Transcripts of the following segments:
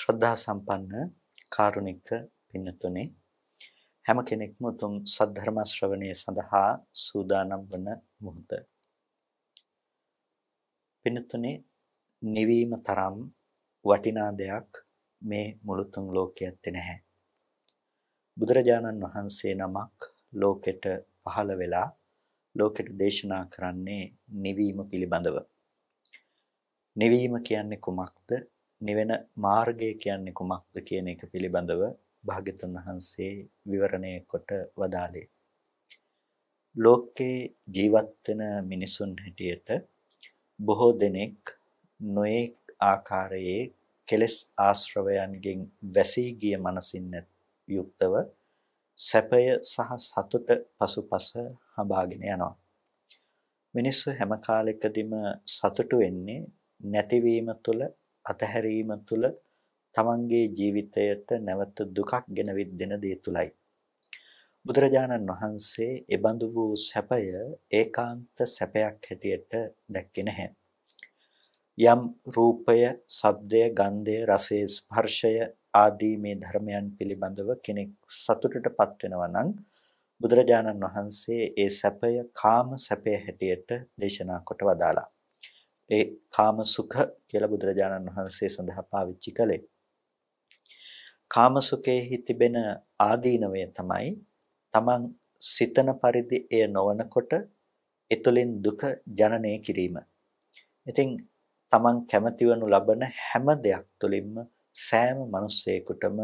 ශ්‍රද්ධා සම්පන්න කාරුණික පින්නතුනේ හැම කෙනෙක්ම උතුම් සද්ධර්ම ශ්‍රවණය සඳහා සූදානම් වන මොහොත. පින්නතුනේ නිවීම තරම් වටිනා දෙයක් මේ මුළු තුන් ලෝකයේ ඇත්තේ නැහැ. බුදුරජාණන් වහන්සේ නමක් ලෝකෙට පහළ වෙලා ලෝකෙට දේශනා කරන්නේ නිවීම පිළිබඳව. නිවීම කියන්නේ කුමක්ද? නිවෙන මාර්ගය කියන්නේ කුමක්ද කියන එක පිළිබඳව භාග්‍යතුන් වහන්සේ විවරණය කොට වදාළේ. ලෝකේ ජීවත් වෙන මිනිසුන් හැටියට බොහෝ දෙනෙක් නොඑක් ආකාරයේ කෙලෙස් ආශ්‍රවයන්ගෙන් වැසී ගිය මනසින් යුක්තව සැපය සහ සතුට පසුපස හඹාගෙන යනවා. මිනිස්සු හැම කාලෙකදීම සතුටු වෙන්නේ නැතිවීම තුළ අතහැරීම තුළ තමන්ගේ ජීවිතයට නැවත දුකක් ගෙන විද්දෙන දේ තුලයි. බුදුරජාණන් වහන්සේ එබඳු වූ සැපය ඒකාන්ත සැපයක් හැටියට දැක්කේ නැහැ. යම් රූපය, ශබ්දය, ගන්ධය, රසය, ස්පර්ශය ආදී මේ ධර්මයන් පිළිබඳව කෙනෙක් සතුටටපත් වෙනවා නම් බුදුරජාණන් වහන්සේ ඒ සැපය කාම සැපය හැටියට දේශනා කොට වදාලා. ඒ කාම සුඛ කියලා බුදුරජාණන් වහන්සේ සඳහා පාවිච්චි කළේ. කාම සුඛයේහි තිබෙන ආදීනවය තමයි තමන් සිතන පරිදි එය නොවනකොට එතුලින් දුක ජනනය කිරීම. ඉතින් තමන් කැමතිවනු ලබන හැම දෙයක් තුළින්ම සෑම මිනිසෙකුටම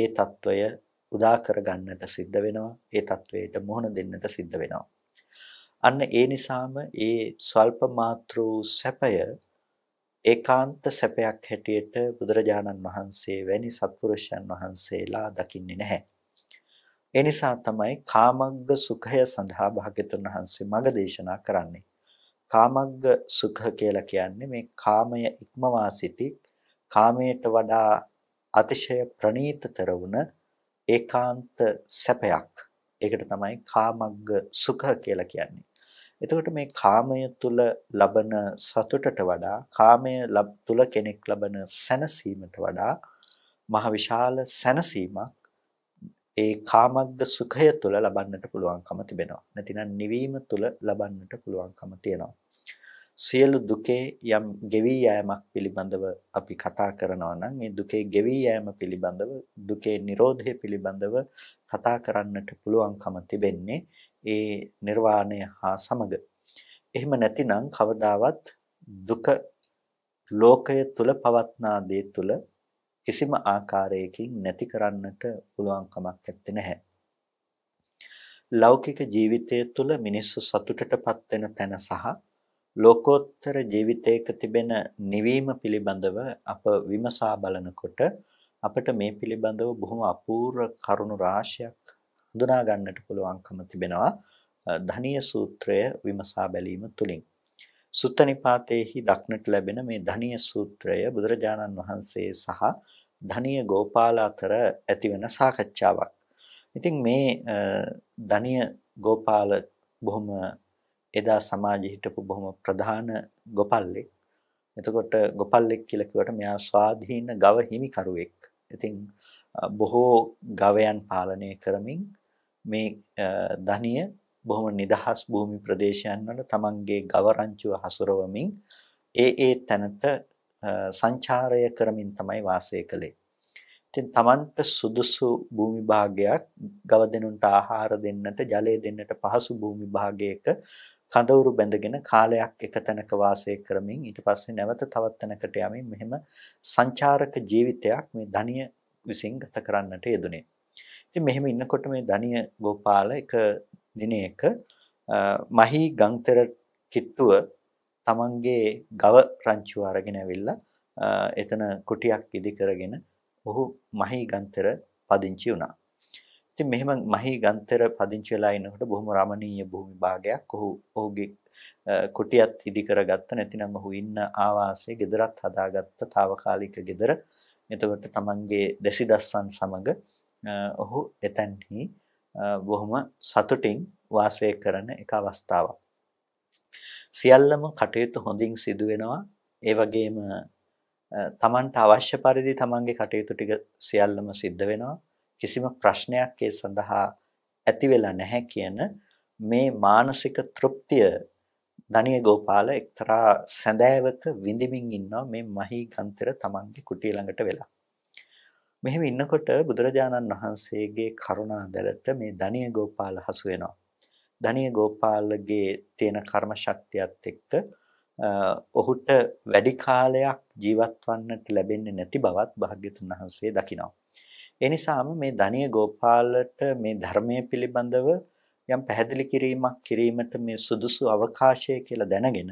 ඒ తত্ত্বය උදා කරගන්නට සිද්ධ වෙනවා. ඒ తত্ত্বයට මුහුණ දෙන්නට සිද්ධ වෙනවා. අන්න ඒ නිසාම ඒ සල්ප මාත්‍ර සැපය ඒකාන්ත සැපයක් හැටියට බුදුරජාණන් වහන්සේ වැනි සත්පුරුෂයන් වහන්සේලා දකින්නේ නැහැ. ඒ නිසා තමයි කාමග්ග සුඛය සඳහා භාග්‍යතුන් වහන්සේ මඟ දේශනා කරන්නේ. කාමග්ග සුඛ කියලා කියන්නේ මේ කාමය ඉක්මවා සිටි කාමයට වඩා අතිශය ප්‍රණීතතර වුණ ඒකාන්ත සැපයක්. ඒකට තමයි කාමග්ග සුඛ කියලා කියන්නේ. එතකොට මේ කාමය තුල ලබන සතුටට වඩා කාමය තුල කෙනෙක් ලබන සැනසීමට වඩා මහ විශාල සැනසීමක් ඒ කාමග්ග සුඛය තුල ලබන්නට පුළුවන්කම තිබෙනවා. නැතිනම් නිවීම තුල ලබන්නට පුළුවන්කම තියෙනවා. සියලු දුකේ යම් ගෙවී යෑමක් පිළිබඳව අපි කතා කරනවා නම් මේ දුකේ ගෙවී යෑම පිළිබඳව දුකේ නිරෝධය පිළිබඳව කතා කරන්නට පුළුවන්කම තිබෙන්නේ ඒ නිර්වාණය හා සමග. එහෙම නැතිනම් කවදාවත් දුක ලෝකය තුල පවත්නා දේ තුල කිසිම ආකාරයකින් නැති කරන්නට පුළුවන් කමක් නැත්තේ නැහැ. ලෞකික ජීවිතය තුල මිනිස්සු සතුටටපත් වෙන තැන සහ ලෝකෝත්තර ජීවිතයක තිබෙන නිවීම පිළිබඳව අප විමසා බලනකොට අපට මේ පිළිබඳව බොහොම අපූර්ව කරුණු රාශියක් හඳුනා ගන්නට පුළුවන්කම තිබෙනවා ධනීය සූත්‍රය විමසා බැලීම තුලින්. සුත්තනිපාතේහි දක්නට ලැබෙන මේ ධනීය සූත්‍රය බුදුරජාණන් වහන්සේ සහ ධනීය ගෝපාල අතර ඇතිවන සාකච්ඡාවක්. ඉතින් මේ ධනීය ගෝපාල බොහොම එදා සමාජයේ හිටපු බොහොම ප්‍රධාන ගොපල්ලෙක්. එතකොට ගොපල්ලෙක් කියලා කිව්වට මෙයා ස්වාධීන ගව හිමිකරුවෙක්. ඉතින් බොහෝ ගවයන් පාලනය කරමින් මේ ධනිය බොහොම නිදහස් භූමි ප්‍රදේශයන් වල තමන්ගේ ගවරංචුව හසුරවමින් ඒ ඒ තැනට සංචාරය කරමින් තමයි වාසය කළේ. ඉතින් තමන්ට සුදුසු භූමි භාගයක් ගව දෙනුන්ට ආහාර දෙන්නට ජලය දෙන්නට පහසු භූමි භාගයක කඳවුරු බැඳගෙන කාලයක් එක තැනක වාසය කරමින් ඊට පස්සේ නැවත තවත් තැනකට යමින් මෙහෙම සංචාරක ජීවිතයක් මේ ධනිය විසින් ගත කරන්නට යෙදුනේ. ඉතින් මෙහෙම ඉන්නකොට මේ ධනිය ගෝපාල එක දිනයක මහි ගංතර කිට්ටුව තමන්ගේ ගව රංචුව අරගෙන ඇවිල්ලා එතන කුටියක් ඉදි කරගෙන ඔහු මහි ගන්තර පදිංචි වුණා. ඉතින් මෙහෙම මහි ගන්තර පදිංචි වෙලා ඉන්නකොට බොහොම රමණීය භූමි භාගයක් ඔහු ඔහුගේ කුටියත් ඉදි කරගත්ත නැතිනම් ඔහු ඉන්න ආවාසයේ ගෙදරත් හදාගත්ත తాවකාලික ගෙදර. එතකොට තමන්ගේ දැසිදස්සන් සමග ඔහු එතැන්හි බොහොම සතුටින් වාසය කරන එක අවස්ථාවක්. සියල්ලම කටයුතු හොඳින් සිදුවෙනවා ඒ වගේම තමන්ට අවශ්‍ය පරිදි තමන්ගේ කටයුතු ටික සියල්ලම සිද්ධ වෙනවා කිසිම ප්‍රශ්නයක් ඒ සඳහා ඇති වෙලා නැහැ කියන මේ මානසික තෘප්තිය ධනිය ගෝපාල එක්තරා සැඳෑවක විඳිමින් ඉන්නවා මේ මහී ගන්තර තමන්ගේ කුටිය ළඟට වෙලා මෙහෙම ඉන්නකොට බුදුරජාණන් වහන්සේගේ කරුණාදලට මේ ධනිය ගෝපාල හසු වෙනවා. ධනිය ගෝපාලගේ තියෙන කර්ම ශක්තියත් එක්ක ඔහුට වැඩි කාලයක් ජීවත් වන්නට ලැබෙන්නේ නැති බවත් භාග්‍යතුන් වහන්සේ දකිනවා. ඒ නිසාම මේ ධනිය ගෝපාලට මේ ධර්මයේ පිළිබඳව යම් පැහැදිලි කිරීමක් කිරීමට මේ සුදුසු අවකාශය කියලා දැනගෙන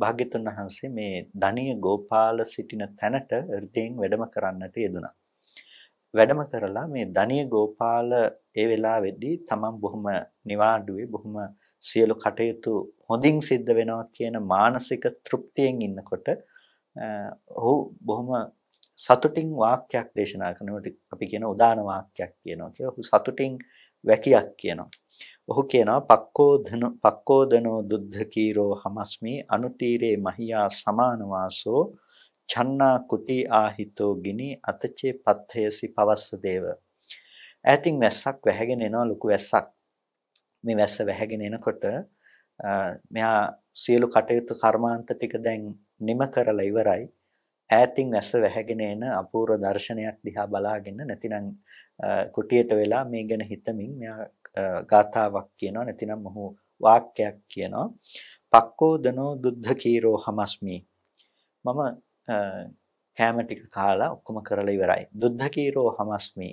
භාග්‍යතුන් වහන්සේ මේ ධනිය ගෝපාල සිටින තැනට ඍතෙන් වැඩම කරන්නට යෙදුණා. වැඩම කරලා මේ ධනිය ගෝපාල ඒ වෙලාවේදී තමන් බොහොම නිවාඩුවේ බොහොම සියලු කටයුතු හොඳින් සිද්ධ වෙනවා කියන මානසික තෘප්තියෙන් ඉන්නකොට ඔහු බොහොම සතුටින් වාක්‍යයක් දේශනා කරනකොට අපි කියන උදාන වාක්‍යයක් කියනවා කියලා. ඔහු සතුටින් වැකියක් කියනවා. ඔහු කියනවා පක්කෝධන පක්කෝධනෝ දුද්ධ කීරෝ හමස්මි අනුතීරේ මහියා සමානවාසෝ චන්නා කුටි ආහිතෝ ගිනි අතචේ පත්ථයසි පවස්ස දේව. ඈතින් වැස්සක් වැහැගෙන එනවා ලොකු වැස්සක්. මේ වැස්ස වැහැගෙන එනකොට මෙයා සියලු කටයුතු කර්මාන්ත ටික දැන් නිම කරලා ඉවරයි. ඈතින් වැස්ස වැහැගෙන එන අපූර්ව දර්ශනයක් දිහා බලාගෙන නැතිනම් කුටියට වෙලා මේ ගැන හිතමින් මෙයා ගාතාවක් කියනවා නැතිනම් ඔහු වාක්‍යයක් කියනවා. පක්කෝ දනෝ දුද්ධ කීරෝ හමස්මි. මම කෑම ටික කාලා ඔක්කොම කරලා ඉවරයි. දුද්ධ කීරෝ හමස්මි.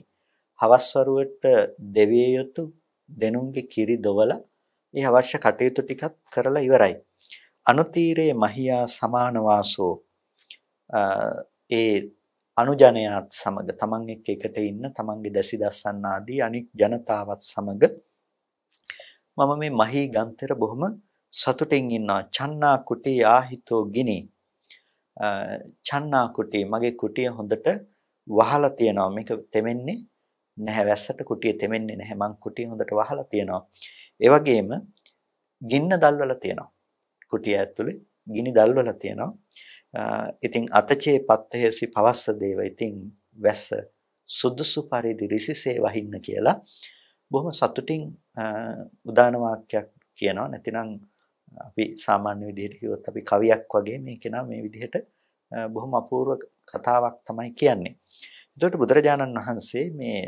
හවස්වරුවට දෙවිය යුතු දෙනුන්ගේ කිරි දොවල මේ අවශ්‍ය කටයුතු ටිකත් කරලා ඉවරයි. අනුතීරේ මහියා සමාන වාසෝ ඒ අනුජනයාත් සමග තමන් එක්ක එකට ඉන්න තමන්ගේ දැසි දස්සන් ආදී අනික් ජනතාවත් සමග මම මේ මහී ගන්තර බොහොම සතුටින් ඉන්නවා චන්නා කුටි ආහිතෝ ගිනි චන්නා කුටිය මගේ කුටිය හොඳට වහලා තියෙනවා මේක තෙමෙන්නේ නැහැ වැස්සට කුටිය තෙමෙන්නේ නැහැ මං කුටිය හොඳට වහලා තියෙනවා ඒ වගේම ගින්න දැල්වලා තියෙනවා කුටිය ඇතුලේ ගිනි දැල්වලා තියෙනවා ඉතින් අතචේ පත්තේසි පවස්ස දේව ඉතින් වැස්ස සුදුසු පරිදි රිසිසේ වහින්න කියලා බොහොම සතුටින් උදාන වාක්‍යයක් කියනවා නැතිනම් අපි සාමාන්‍ය විදිහට කිව්වොත් අපි කවියක් වගේ මේ කෙනා මේ විදිහට බොහොම අපූර්ව කතාවක් තමයි කියන්නේ. එතකොට බුදුරජාණන් වහන්සේ මේ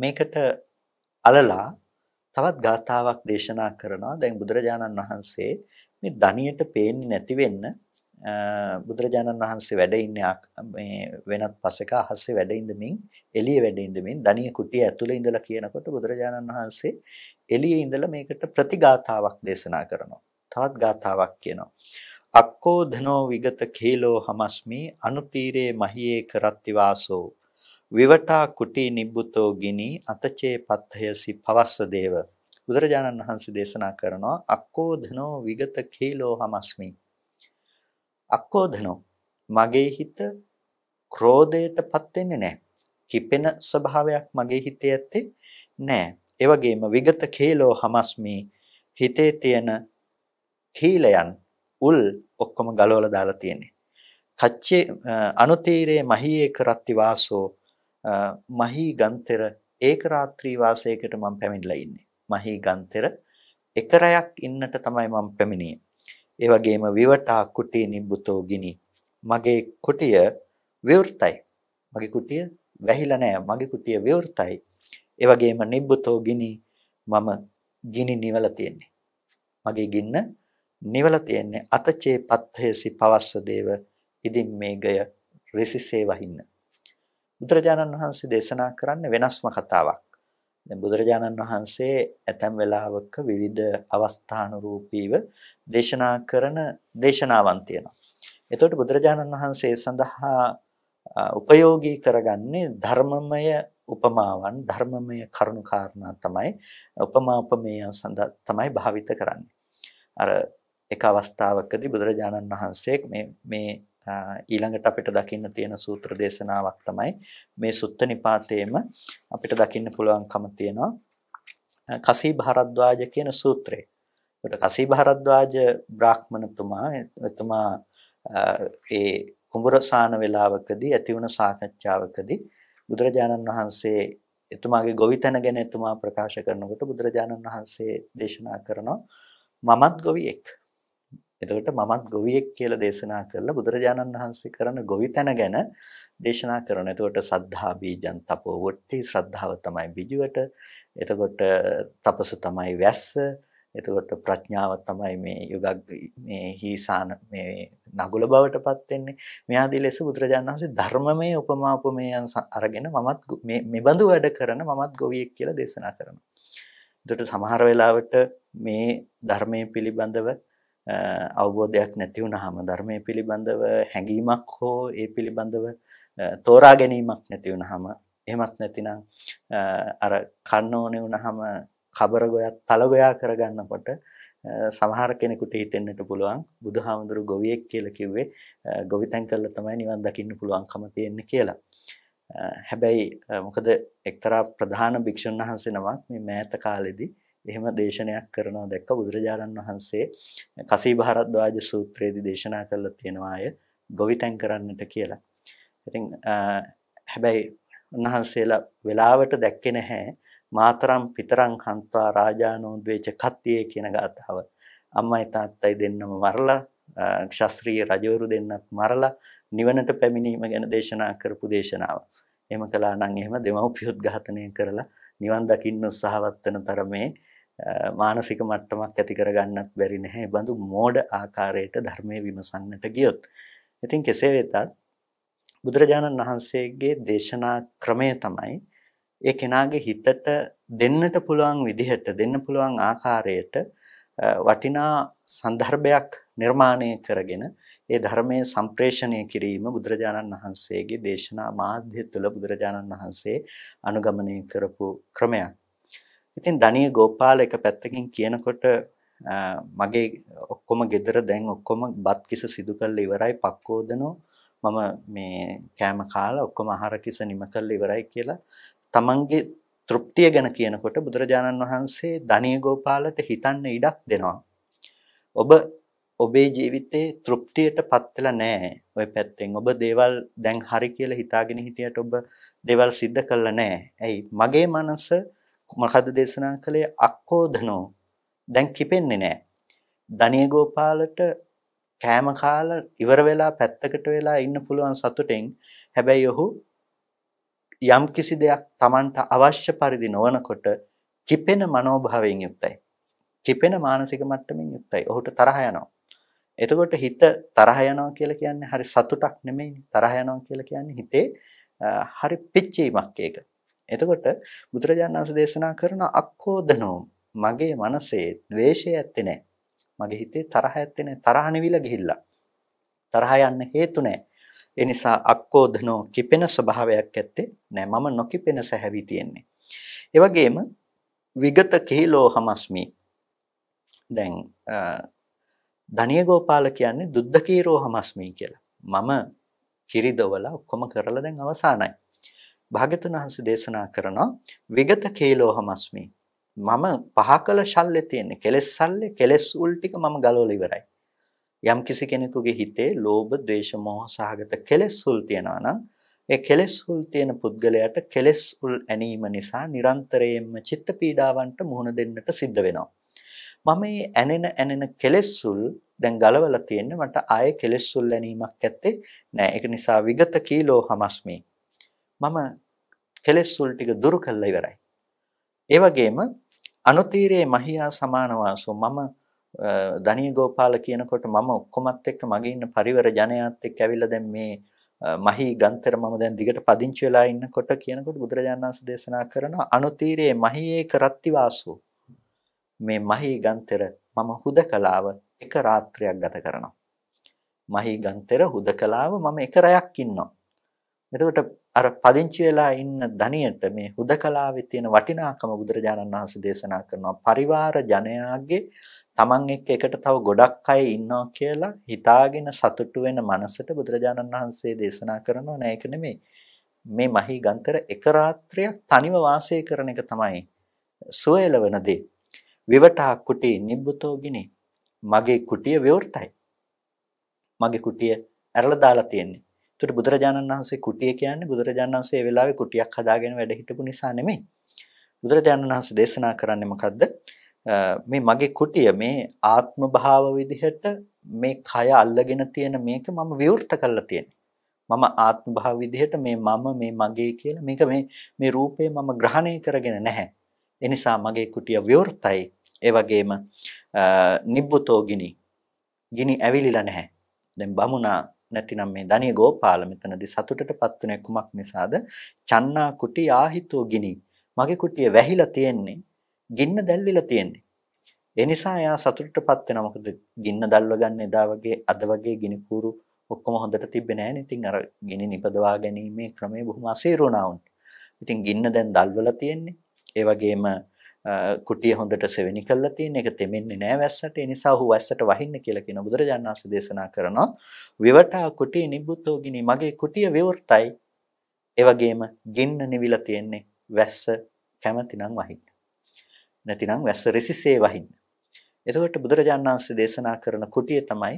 මේකට අලලා තවත් ගාථාවක් දේශනා කරනවා. දැන් බුදුරජාණන් වහන්සේ මේ ධනියට පේන්නේ නැති වෙන්න බුදුරජාණන් වහන්සේ වැඩ ඉන්නේ මේ වෙනත් පසෙක අහසේ වැඩ ඉඳමින් එළිය වැඩ ඉඳමින් ධනිය කුටිය ඇතුලේ ඉඳලා කියනකොට බුදුරජාණන් වහන්සේ එළියේ ඉඳලා මේකට ප්‍රතිගාතාවක් දේශනා කරනවා. තවත් ගාතාවක් කියනවා. අක්කෝ ධනෝ විගත කේලෝ හමස්මි අනුතීරේ මහියේ කරත්තිවාසෝ විවටා කුටි නිබ්බුතෝ ගිනි අතචේ පත්ථයසි පවස්ස දේව බුදුරජාණන් වහන්සේ දේශනා කරනවා අක්කෝ ධනෝ විගත කේලෝ හමස්මි අක්කෝ ධනෝ මගේ හිත ක්‍රෝධයටපත් වෙන්නේ නැහැ කිපෙන ස්වභාවයක් මගේ හිතේ ඇත්තේ නැහැ ඒ වගේම විගත කේලෝ හමස්මි හිතේ තියෙන කීලයන් උල් ඔක්කොම ගලවලා දාලා තියෙන්නේ. කච්චේ අනුතීරේ මහීයේ කරත්ති වාසෝ මහී ගන්තර ඒක රාත්‍රී වාසයකට මම පැමිණලා ඉන්නේ. මහී ගන්තර එක රැයක් ඉන්නට තමයි මම පැමිණියේ. ඒ වගේම විවටා කුටි නිබ්බුතෝ ගිනි. මගේ කුටිය විවෘතයි. මගේ කුටිය වැහිලා නෑ. මගේ කුටිය විවෘතයි. ඒ වගේම නිබ්බුතෝ ගිනි මම ගිනි නිවල තියෙන්නේ. මගේ ගින්න නිවල තියෙන්නේ අතචේ පත්ථයසි පවස්ස දේව ඉදින් මේ ගය රිසිසේ වහින්න. බුදුරජාණන් වහන්සේ දේශනා කරන්නේ වෙනස්ම කතාවක්. දැන් බුදුරජාණන් වහන්සේ ඇතැම් වෙලාවක විවිධ අවස්ථානුරූපීව දේශනා කරන දේශනාවන් තියෙනවා. එතකොට බුදුරජාණන් වහන්සේ සඳහා උපයෝගී කරගන්නේ ධර්මමය උපමාවන් ධර්මමය කරුණු කාරණා තමයි උපමා උපමේයන් සඳහා තමයි භාවිත කරන්නේ. අර එක අවස්ථාවකදී බුදුරජාණන් වහන්සේ මේ මේ ඊළඟට අපිට දකින්න තියෙන සූත්‍ර දේශනාවක් තමයි මේ සුත්ත නිපාතේම අපිට දකින්න පුළුවන්කම තියෙනවා කසී භාරද්වාජ කියන සූත්‍රය. ඒකට කසී භාරද්වාජ බ්‍රාහ්මණතුමා එතුමා ඒ කුඹරසාන වේලාවකදී ඇති වුණ සාකච්ඡාවකදී බුදුරජාණන් වහන්සේ එතුමාගේ ගොවිතැන ගැන එතුමා ප්‍රකාශ කරනකොට බුදුරජාණන් වහන්සේ දේශනා කරනවා මමත් ගොවියෙක්. එතකොට මමත් ගොවියෙක් කියලා දේශනා කරලා බුදුරජාණන් වහන්සේ කරන ගොවිතැන ගැන දේශනා කරන. එතකොට සද්ධා බීජං තපෝ වොට්ටි ශ්‍රද්ධාව තමයි බිජුවට. එතකොට තපස තමයි වැස්ස. එතකොට ප්‍රඥාව තමයි මේ යුගක් මේ හීසාන මේ නගුල බවටපත් වෙන්නේ. මෙයාදී ලෙස බුදුරජාණන් වහන්සේ ධර්මමය උපමාපමයන් අරගෙන මමත් මේ මෙබඳු වැඩ කරන මමත් ගොවියෙක් කියලා දේශනා කරනවා. එතකොට සමහර වෙලාවට මේ ධර්මයේ පිළිබඳව අවබෝධයක් නැති වුනහම ධර්මයේ පිළිබඳව හැඟීමක් හෝ ඒ පිළිබඳව තෝරා ගැනීමක් නැති වුනහම එහෙමත් නැතිනම් අර කන්න ඕනේ වුනහම කබර ගොයත් තලගොයා කරගන්නකොට සමහර කෙනෙකුට හිතෙන්නට පුළුවන් බුදුහාමුදුරු ගොවියෙක් කියලා කිව්වේ ගොවිතැන් කරලා තමයි නිවන් දකින්න පුළුවන්කම තියෙන්නේ කියලා. හැබැයි මොකද එක්තරා ප්‍රධාන භික්ෂුන් වහන්සේ නමක් මේ මෑත කාලෙදී එහෙම දේශනයක් කරනවා දැක්ක බුදුරජාණන් වහන්සේ කසී භාරද්වාජ සූත්‍රයේදී දේශනා කරලා තියෙනවා අය ගොවිතැන් කරන්නට කියලා. ඉතින් හැබැයි උන්වහන්සේලා වෙලාවට දැක්කේ නැහැ මාතරම් පිතරං හන්තා රාජානෝ ද්වේච කත්තියේ කියන ගාථාව අම්මයි තාත්තයි දෙන්නම මරලා ශාස්ත්‍රීය රජවරු දෙන්නත් මරලා නිවනට පැමිණීම ගැන දේශනා කරපු දේශනාව. එහෙම කළා නම් එහෙම දෙමව්පියොත් ඝාතනය කරලා නිවන් දකින්න උත්සාහවත් වෙන තරමේ මානසික මට්ටමක් ඇති කරගන්නත් බැරි නැහැ. බඳු මෝඩ ආකාරයට ධර්මයේ විමසන්නට ගියොත්. ඉතින් කෙසේ වෙතත් බුදුරජාණන් වහන්සේගේ දේශනා ක්‍රමය තමයි ඒ කෙනාගේ හිතට දෙන්නට පුළුවන් විදිහට දෙන්න පුළුවන් ආකාරයට වටිනා සන්දර්භයක් නිර්මාණය කරගෙන ඒ ධර්මයේ සම්ප්‍රේෂණය කිරීම බුදුරජාණන් වහන්සේගේ දේශනා මාධ්‍ය තුළ බුදුරජාණන් වහන්සේ අනුගමනය කරපු ක්‍රමයක්. ඉතින් දනිය ගෝපාල එක පැත්තකින් කියනකොට මගේ ඔක්කොම gedara දැන් ඔක්කොම බත් කිස සිදු කරලා ඉවරයි පක්කෝදනෝ මම මේ කෑම කාලා ඔක්කොම ආහාර කිස නිම කරලා ඉවරයි කියලා තමන්ගේ තෘප්තිය ගැන කියනකොට බුදුරජාණන් වහන්සේ ධනිය ගෝපාලට හිතන්න ඉඩක් දෙනවා. ඔබ ඔබේ ජීවිතේ තෘප්තියට පත් වෙලා නැහැ. ওই පැත්තෙන් ඔබ දේවල් දැන් හරි කියලා හිතාගෙන හිටියට ඔබ දේවල් සිද්ධ කළා නැහැ. ඇයි? මගේ මනස මොකද දේශනා කළේ අක්කෝධනෝ. දැන් කිපෙන්නේ නැහැ. ධනිය ගෝපාලට කෑම කාලා ඉවර වෙලා පැත්තකට වෙලා ඉන්න පුළුවන් සතුටෙන් හැබැයි ඔහු යම් කිසි දෙයක් Tamanට අවශ්‍ය පරිදි නොවනකොට කිපෙන මනෝභාවයෙන් යුක්තයි. කිපෙන මානසික මට්ටමින් යුක්තයි. ඔහුට තරහ යනවා. එතකොට හිත තරහ යනවා කියලා කියන්නේ හරි සතුටක් නෙමෙයිනේ. තරහ යනවා කියලා කියන්නේ හිතේ හරි පිච්චීමක් ඒක. එතකොට බුදුරජාණන් වහන්සේ දේශනා කරන අක්කෝදනෝ මගේ මනසේ ද්වේෂය ඇත්තේ නැහැ. මගේ හිතේ තරහ ඇත්තේ නැහැ. තරහ නිවිලා ගිහිල්ලා. තරහ යන්න හේතු නැහැ. ඒ නිසා අක්කෝධනෝ කිපෙන ස්වභාවයක් ඇත්තේ නෑ මම නොකිපෙන සැහැවි තියෙන්නේ ඒ වගේම විගත කේලෝ හමස්මි දැන් ධනිය ගෝපාල කියන්නේ දුද්ද කීරෝ හමස්මි කියලා මම කිරි දොවලා ඔක්කොම කරලා දැන් අවසానයි භාග්‍යතුන් වහන්සේ දේශනා කරනවා විගත කේලෝ හමස්මි මම පහ කළ ශල්ලේ තියෙන කෙලෙස් ශල්ලේ කෙලෙස් උල් ටික මම ගලවලා ඉවරයි යම් කිසි කෙනෙකුගේ හිතේ ලෝභ, ද්වේෂ, මෝහ සහගත කෙලෙස් හුල් තියනවා නම් ඒ කෙලෙස් හුල් තියෙන පුද්ගලයාට කෙලෙස් හුල් ඇනීම නිසා නිරන්තරයෙන්ම චිත්ත පීඩාවන්ට මුහුණ දෙන්නට සිද්ධ වෙනවා. මම මේ ඇනෙන ඇනෙන කෙලෙස් හුල් දැන් ගලවලා තියෙන්නේ මට ආයේ කෙලෙස් හුල් ඇනීමක් ඇත්තේ නෑ. ඒක නිසා විගත කීලෝ හමස්මි. මම කෙලෙස් හුල් ටික දුරු කළා ඉවරයි. ඒ වගේම අනුතීරේ මහියා සමානවාසෝ මම ධනිය ගෝපාල කියනකොට මම ඔක්කොමත් එක්ක මගේ ඉන්න පරිවර ජනයාත් එක්ක ඇවිල්ලා දැන් මේ මහි ගන්තර මම දැන් දිගට පදිංචි වෙලා ඉන්නකොට කියනකොට බුදුරජාණන් වහන්සේ දේශනා කරන අනුතීරයේ මහියේ කරත්ති වාසෝ මේ මහි ගන්තර මම හුදකලාව එක රාත්‍රියක් ගත කරනවා මහි ගන්තර හුදකලාව මම එක රැයක් ඉන්නවා එතකොට අර පදිංචි වෙලා ඉන්න ධනියට මේ හුදකලාවේ තියෙන වටිනාකම බුදුරජාණන් වහන්සේ දේශනා කරනවා පරිවාර ජනයාගේ තමන් එක්ක එකට තව ගොඩක් අය ඉන්නවා කියලා හිතාගෙන සතුටු වෙන මනසට බුදුරජාණන් වහන්සේ දේශනා කරනවා නෑ ඒක නෙමෙයි. මේ මහී ගන්තර එක රාත්‍රියක් තනිව වාසය කරන එක තමයි සුවයල වෙන දේ. විවටා කුටි නිබ්බුතෝ ගිනි. මගේ කුටිය විවෘතයි. මගේ කුටිය ඇරලා දාලා තියෙන්නේ. ඒතර බුදුරජාණන් වහන්සේ කුටිය කියන්නේ බුදුරජාණන් වහන්සේ ඒ වෙලාවේ කුටියක් හදාගෙන වැඩ හිටපු නිසා නෙමෙයි. බුදුරජාණන් වහන්සේ දේශනා කරන්නේ මොකද්ද? මේ මගේ කුටිය මේ ආත්ම භාව විදිහට මේ කය අල්ලගෙන තියෙන මේක මම විවෘත කරලා තියෙන්නේ. මම ආත්ම භාව විදිහට මේ මම මේ මගේ කියලා මේක මේ මේ රූපේ මම ග්‍රහණය කරගෙන නැහැ. ඒ නිසා මගේ කුටිය විවෘතයි. ඒ වගේම නිබ්බුතෝ ගිනි. ගිනි ඇවිලිලා නැහැ. දැන් බමුණා නැතිනම් මේ ධනිය ගෝපාල මෙතනදී සතුටටපත් උනේ කුමක් නිසාද? චන්නා කුටි ආහිතෝ ගිනි. මගේ කුටිය වැහිලා තියෙන්නේ ගින්න දැල්විලා තියෙන්නේ. ඒ නිසා එයා සතුටටපත් වෙනවා. මොකද ගින්න දැල්ව ගන්න එදා වගේ අද වගේ ගිනි කූරු ඔක්කොම හොඳට තිබ්බේ නැහැ නේ. ඉතින් අර ගිනි නිපදවා ගැනීමේ ක්‍රමය බොහොම අසීරු වුණා උන්ට. ඉතින් ගින්න දැන් දැල්වලා තියෙන්නේ. ඒ වගේම කුටිය හොඳට සෙවෙනි කරලා තියෙන එක තෙමෙන්නේ නෑ වැස්සට ඒ නිසා ඔහු වැස්සට වහින්න කියලා කියන බුදුරජාණන් වහන්සේ දේශනා කරනවා විවටා කුටිය නිබ්බුතෝ ගිනි මගේ කුටිය විවෘතයි ඒ වගේම ගින්න නිවිලා තියෙන්නේ වැස්ස කැමැතිනම් වහින්න නැතිනම් වැස්ස රෙසිසේ වහින්න. එතකොට බුදුරජාණන් වහන්සේ දේශනා කරන කුටිය තමයි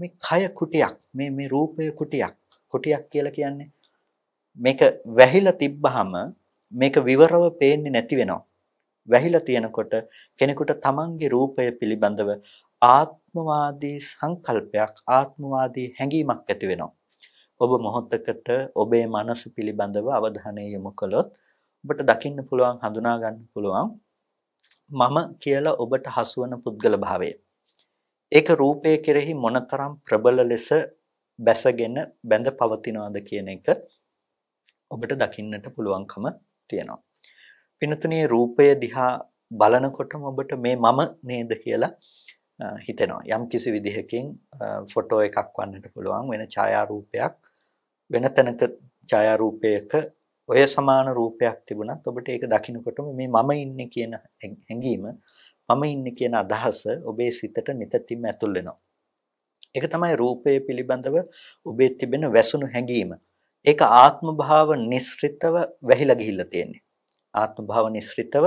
මේ කය කුටියක්. මේ මේ රූපය කුටියක්. කුටියක් කියලා කියන්නේ මේක වැහිලා තිබ්බහම මේක විවරව පේන්නේ නැති වෙනවා. වැහිලා තියෙනකොට කෙනෙකුට තමන්ගේ රූපය පිළිබඳව ආත්මවාදී සංකල්පයක් ආත්මවාදී හැඟීමක් ඇති වෙනවා. ඔබ මොහොතකට ඔබේ මනස පිළිබඳව අවධානය යොමු කළොත් ඔබට දකින්න පුළුවන් හඳුනා ගන්න පුළුවන් මම කියලා ඔබට හසුවන පුද්ගල භාවය. ඒක රූපය කෙරෙහි මොනතරම් ප්‍රබල ලෙස බැසගෙන බැඳ පවතිනවාද කියන එක ඔබට දකින්නට පුළුවන්කම තියෙනවා. පිනතුනේ රූපය දිහා බලනකොටම ඔබට මේ මම නේද කියලා හිතෙනවා. යම් කිසි විදිහකින් ෆොටෝ එකක් වන්නට පුළුවන් වෙන ඡායාරූපයක් වෙන තැනක ඡායාරූපයක ඔය සමාන රූපයක් තිබුණත් ඔබට ඒක දකිනකොටම මේ මම ඉන්නේ කියන හැඟීම මම ඉන්නේ කියන අදහස ඔබේ සිතට නිතරම ඇතුල් වෙනවා. ඒක තමයි රූපය පිළිබඳව ඔබේ තිබෙන වැසුණු හැඟීම. ඒක ආත්ම භාව නිස්ෘතව වැහිලා ගිහිල්ලා තියෙන්නේ. ආත්ම භාව නිස්ෘතව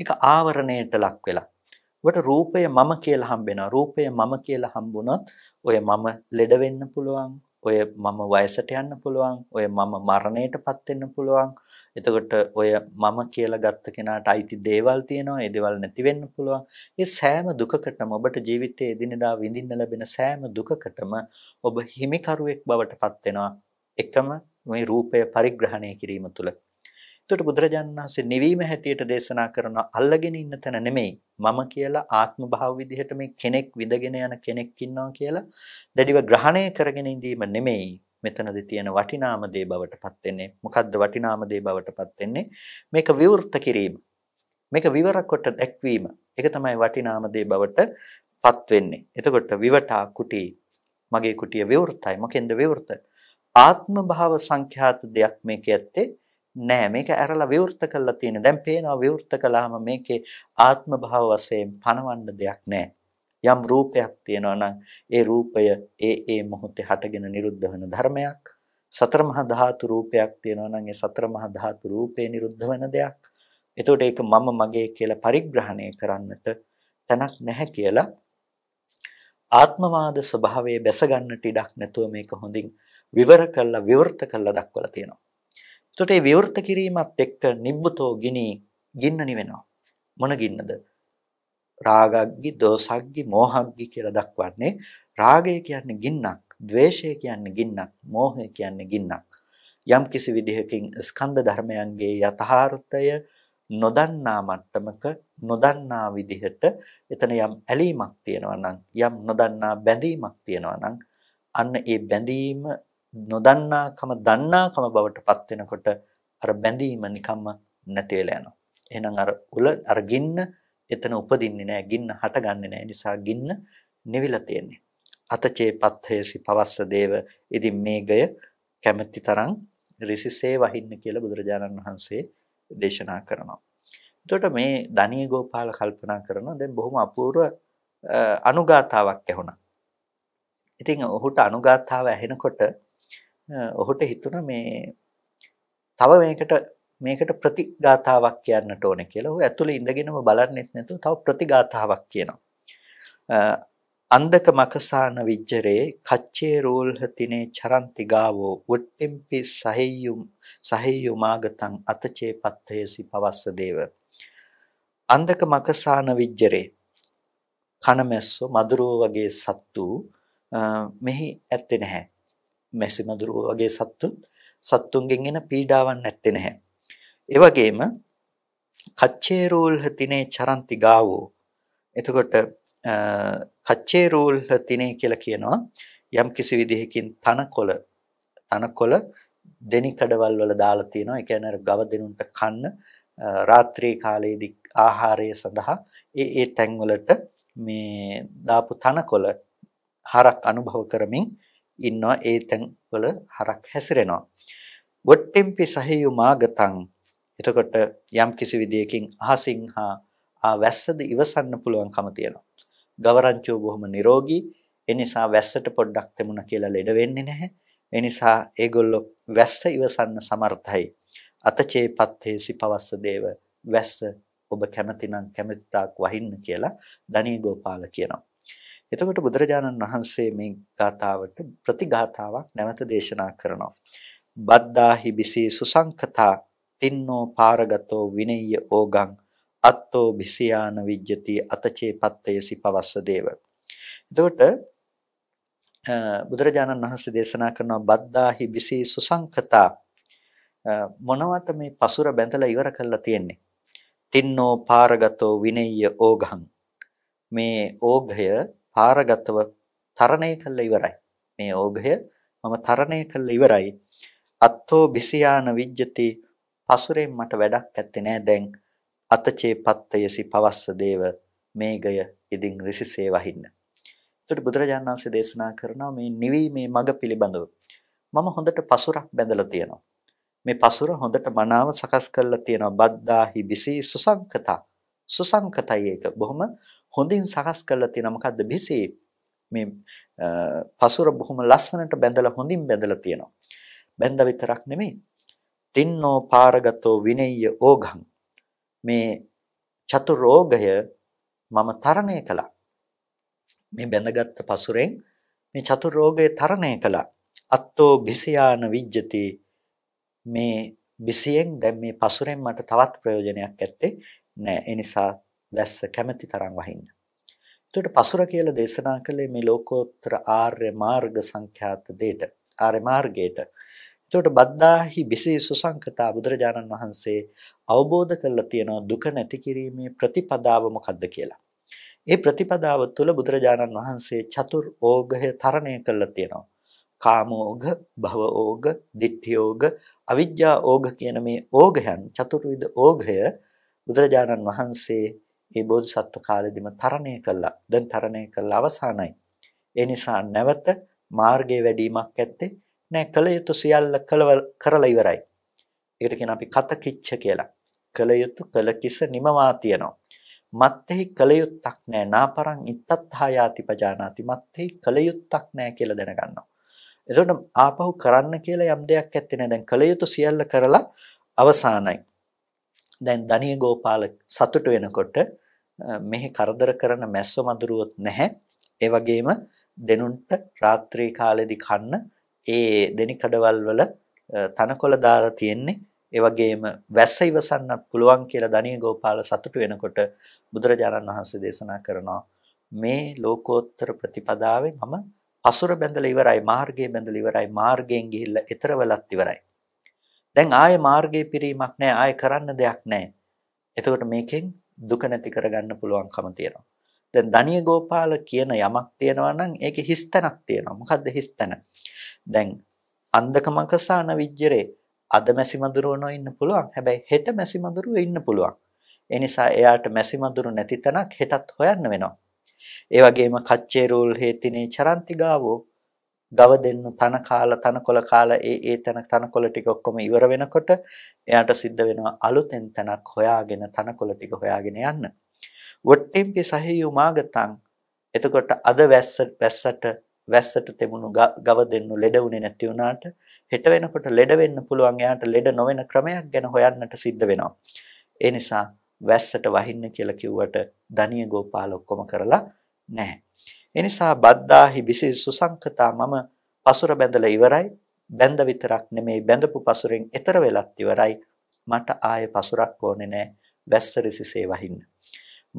ඒක ආවරණයට ලක් වෙලා. ඔබට රූපය මම කියලා හම්බ වෙනවා. රූපය මම කියලා හම්බුනොත් ඔය මම ලෙඩ වෙන්න පුළුවන්, ඔය මම වයසට යන්න පුළුවන් ඔය මම මරණයටපත් වෙන්න පුළුවන් එතකොට ඔය මම කියලා ගත්ත කෙනාට අයිති දේවල් තියෙනවා ඒ දේවල් නැති වෙන්න පුළුවන් ඒ සෑම දුකකටම ඔබට ජීවිතයේ එදිනෙදා විඳින්න ලැබෙන සෑම දුකකටම ඔබ හිමිකරුවෙක් බවට පත් වෙනවා එකම මේ රූපය පරිග්‍රහණය කිරීම තුළ එතකොට බුදුරජාණන් වහන්සේ නිවීම හැටියට දේශනා කරන අල්ලගෙන ඉන්න තැන නෙමෙයි මම කියලා ආත්ම භාව විදිහට මේ කෙනෙක් විඳගෙන යන කෙනෙක් ඉන්නවා කියලා දැඩිව ග්‍රහණය කරගෙන ඉඳීම නෙමෙයි මෙතනදී තියෙන වටිනාම දේ බවටපත් වෙන්නේ මොකද්ද වටිනාම දේ බවටපත් වෙන්නේ මේක විවෘත කිරීම මේක විවර කොට දැක්වීම ඒක තමයි වටිනාම දේ බවටපත් වෙන්නේ එතකොට විවටා කුටි මගේ කුටිය විවෘතයි මොකෙන්ද විවෘත ආත්ම භාව සංඛ්‍යාත දෙයක් මේක ඇත්තේ නෑ මේක ඇරලා විවෘත කරලා තියෙන. දැන් පේනවා විවෘත කළාම මේකේ ආත්ම භාව වශයෙන් පණවන්න දෙයක් නෑ. යම් රූපයක් තියෙනවා නම් ඒ රූපය ඒ ඒ මොහොතේ හටගෙන නිරුද්ධ වෙන ධර්මයක්. සතර මහා ධාතු රූපයක් තියෙනවා නම් ඒ සතර මහා ධාතු රූපේ නිරුද්ධ වෙන දෙයක්. එතකොට ඒක මම මගේ කියලා පරිග්‍රහණය කරන්නට තැනක් නැහැ කියලා ආත්මවාද ස්වභාවයේ බැස ගන්නට ඉඩක් නැතුව මේක හොඳින් විවර කරලා විවෘත කරලා දක්වලා තියෙනවා. එතකොට මේ විවෘත කිරීමත් එක්ක නිබ්බතෝ ගිනි ගින්න නිවෙනවා. මොන ගින්නද? රාගග්ගි, දෝසග්ගි, මෝහග්ගි කියලා දක්වන්නේ රාගය කියන්නේ ගින්නක්, ద్వේෂය කියන්නේ ගින්නක්, මෝහය කියන්නේ ගින්නක්. යම් කිසි විදිහකින් ස්කන්ධ ධර්මයන්ගේ යථාර්ථය නොදන්නා මට්ටමක නොදන්නා විදිහට එතන යම් ඇලීමක් තියෙනවා නම් යම් නොදන්නා බැඳීමක් තියෙනවා නම් අන්න ඒ බැඳීම නොදන්නාකම දන්නාකම බවට පත් වෙනකොට අර බැඳීම නිකම්ම නැති වෙලා යනවා. එහෙනම් අර උල අර ගින්න එතන උපදින්නේ නැහැ. ගින්න හටගන්නේ නැහැ. නිසා ගින්න නිවිලා තියෙන්නේ. අතචේ පත්ථයසි පවස්ස දේව. ඉතින් මේගය කැමැති තරම් රිසිසේ වහින්න කියලා බුදුරජාණන් වහන්සේ දේශනා කරනවා. එතකොට මේ දනිය ගෝපාල කල්පනා කරනවා දැන් බොහොම අපූර්ව අනුගාතාවක් ඇහුණා. ඉතින් ඔහුට අනුගාතාව ඇහෙනකොට ඔහුට හිතුණා මේ තව මේකට මේකට ප්‍රතිගාතාවක් කියන්නට ඕනේ කියලා. ඔහු ඇතුළේ ඉඳගෙනම බලන්නෙත් නැතුව තව ප්‍රතිගාතාවක් කියනවා. අන්දක මකසාන විජ්ජරේ කච්චේ රෝල්හතිනේ චරන්ති ගාවෝ උට්ටෙම්පි සහෙය්‍යුම් සහෙය්‍යු මාගතං අතචේ පත්තයසි පවස්ස දේව අන්දක මකසාන විජ්ජරේ කනමැස්සෝ මදුරෝ වගේ සත්තු මෙහි ඇත්තේ නැහැ මැසි මදුරු වගේ සත්තුන් සත්තුන්ගෙන් එන පීඩාවක් නැත්තේ නැහැ. ඒ වගේම කච්චේරෝල් හතිනේ චරන්ති ගාවෝ. එතකොට කච්චේරෝල් හතිනේ කියලා කියනවා යම් කිසි විදිහකින් තනකොළ තනකොළ දෙනිකඩවල් වල දාලා තිනවා. ඒ කියන්නේ ගව දෙනුන්ට කන්න රාත්‍රී කාලයේදී ආහාරය සඳහා ඒ ඒ තැන්වලට මේ දාපු තනකොළ හරක් අනුභව කරමින් ඉන්නවා ඒ තැන්වල හරක් හැසිරෙනවා. වොට්ටෙම්පි සහේයු මාගතං එතකොට යම් කිසි විදියකින් අහසින් හා ආ වැස්සද ඉවසන්න පුළුවන්කම තියෙනවා. ගවරංචෝ බොහොම නිරෝගී. ඒ නිසා වැස්සට පොඩ්ඩක් තෙමුණ කියලා ලෙඩ වෙන්නේ නැහැ. ඒ නිසා ඒගොල්ලෝ වැස්ස ඉවසන්න සමර්ථයි. අතචේ පත්තේසි පවස්ස දේව වැස්ස ඔබ කැමතිනම් කැමතිතාක් වහින්න කියලා ධනී ගෝපාල කියනවා. එතකොට බුදුරජාණන් වහන්සේ මේ ගාථාවට ප්‍රතිගාථාවක් නැවත දේශනා කරනවා. බද්දාහි බිසී සුසංකතා තින්නෝ පාරගතෝ විනෙය්‍ය ඕගං අත්තෝ බිසියාන විජ්ජති අතචේ පත්තයසි පවස්ස දේව. එතකොට බුදුරජාණන් වහන්සේ දේශනා කරනවා බද්දාහි බිසී සුසංකතා මොනවද මේ පසුර බැඳලා ඉවර කරලා තියෙන්නේ? තින්නෝ පාරගතෝ විනෙය්‍ය ඕගං මේ ඕඝය පාරගතව තරණය කළා ඉවරයි. මේ ඕඝය මම තරණය කළා ඉවරයි. අත්තෝ බිසියාන විජ්ජති පසුරෙන් මට වැඩක් ඇත්තේ නෑ දැන් අතචේ පත්තයසි පවස්ස දේව මේගය ඉදින් රිසිසේ වහින්න. එතකොට බුදුරජාණන් වහන්සේ දේශනා කරනවා මේ නිවීමේ මඟ පිළිබඳව. මම හොඳට පසුරක් බැඳලා තියෙනවා. මේ පසුර හොඳට මනාව සකස් කරලා තියෙනවා. බද්දාහි බිසී සුසංකතා. සුසංකතයි ඒක. බොහොම හොඳින් සකස් කරලා තියෙනවා. මොකද්ද බිසේ මේ පසුර බොහොම ලස්සනට බැඳලා හොඳින් බැඳලා තියෙනවා. බැඳ විතරක් නෙමෙයි. තින්නෝ පාරගතෝ විනෙය්‍ය ඕඝං මේ චතුරෝගය මම තරණය කළා. මේ බැඳගත් පසුරෙන් මේ චතුරෝගය තරණය කළා. අත්තෝ බිසයාන විජ්ජති මේ බිසියෙන් දැන් මේ පසුරෙන් මට තවත් ප්‍රයෝජනයක් ඇත්තේ නෑ. ඒ නිසා වැස්ස කැමැති තරම් වහින්න. එතකොට පසුර කියලා දේශනා කළේ මේ ලෝකෝත්තර ආර්ය මාර්ග සංඛ්‍යාත දෙයට ආර්ය මාර්ගයට. එතකොට බද්දාහි බිසී සුසංකතා බුදුරජාණන් වහන්සේ අවබෝධ කරලා තියෙන දුක නැති කිරීමේ ප්‍රතිපදාව මොකක්ද කියලා. ඒ ප්‍රතිපදාව තුළ බුදුරජාණන් වහන්සේ චතුර් ඕගය තරණය කරලා තියෙනවා. කාමෝග, භවෝග, ditthiyෝග, අවිජ්ජා ඕග කියන මේ ඕගයන් චතුර්විධ ඕගය බුදුරජාණන් වහන්සේ මේ බෝධිසත්ව කාලෙදිම තරණය කළා. දැන් තරණය කළා අවසానයි. ඒ නිසා නැවත මාර්ගයේ වැඩිමක් ඇත්තේ නෑ කල යුතු සියල්ල කළව කරලා ඉවරයි. ඒකට කියන අපි කත කිච්ච කියලා. කල යුතු කල කිස නිමවා තියනවා. මත්තෙහි කල යුත්තක් නෑ නාපරං ඉත්තත්හායාති පජානාති මත්තෙහි කල යුත්තක් නෑ කියලා දැනගන්නවා. එතකොට ආපහු කරන්න කියලා යම් දෙයක් ඇත්තේ නෑ. දැන් කල යුතු සියල්ල කරලා අවසానයි. දැන් දනිය ගෝපාල සතුට වෙනකොට මෙහි කරදර කරන මැස්ස මදුරුවොත් නැහැ. ඒ වගේම දෙනුන්ට රාත්‍රී කාලෙදි කන්න ඒ දෙනිකඩවල් වල තනකොළ දාලා තියෙන්නේ. ඒ වගේම වැස්ස ඉවසන්නත් පුළුවන් කියලා දනිය ගෝපාල සතුටු වෙනකොට බුදුරජාණන් වහන්සේ දේශනා කරනවා මේ ලෝකෝත්තර ප්‍රතිපදාවේ මම අසුර බැඳලා ඉවරයි මාර්ගයේ බැඳලා ඉවරයි මාර්ගයෙන් ගිහිල්ලා ඊතර වෙලත් ඉවරයි. දැන් ආයේ මාර්ගයේ පිරීමක් නැහැ ආයේ කරන්න දෙයක් නැහැ. එතකොට මේකෙන් දුක නැති කරගන්න පුළුවන්කම තියෙනවා. දැන් දනිය ගෝපාල කියන යමක් තියෙනවා නම් ඒකේ හිස්තැනක් තියෙනවා. මොකද්ද හිස්තැන? දැන් අන්දකමකසාන විජ්ජරේ අද මැසි මදුරුවනෝ ඉන්න පුළුවන්. හැබැයි හෙට මැසි මදුරුවෝ ඉන්න පුළුවන්. ඒ නිසා එයාට මැසි මදුරු නැති තැනක් හෙටත් හොයන්න වෙනවා. ඒ වගේම කච්චේරූල් හේතිනේ චරන්ති ගාවෝ ගව දෙන්න තන කාලා තනකොළ කාලා ඒ ඒ තන තනකොළ ටික ඔක්කොම ඉවර වෙනකොට එයාට සිද්ධ වෙනවා අලුතෙන් තනක් හොයාගෙන තනකොළ ටික හොයාගෙන යන්න. වොට්ටෙම්පි සහියු මාගතං එතකොට අද වැස්ස වැස්සට වැස්සට තෙමුණු ගව දෙන්නු ලෙඩ වුණේ නැති වුණාට හෙට වෙනකොට ලෙඩ වෙන්න පුළුවන් එයාට ලෙඩ නොවන ක්‍රමයක් ගැන හොයන්නට සිද්ධ වෙනවා. ඒ නිසා වැස්සට වහින්න කියලා කිව්වට දනිය ගෝපාල ඔක්කොම කරලා නැහැ. එනිසා බද්දාහි විසි සුසංකතා මම පසුර බැඳලා ඉවරයි. බැඳ විතරක් නෙමේ බැඳපු පසුරෙන් එතර වෙලත් ඉවරයි. මට ආයේ පසුරක් ඕනේ නැහැ. වැස්සරිසිසේ වහින්න.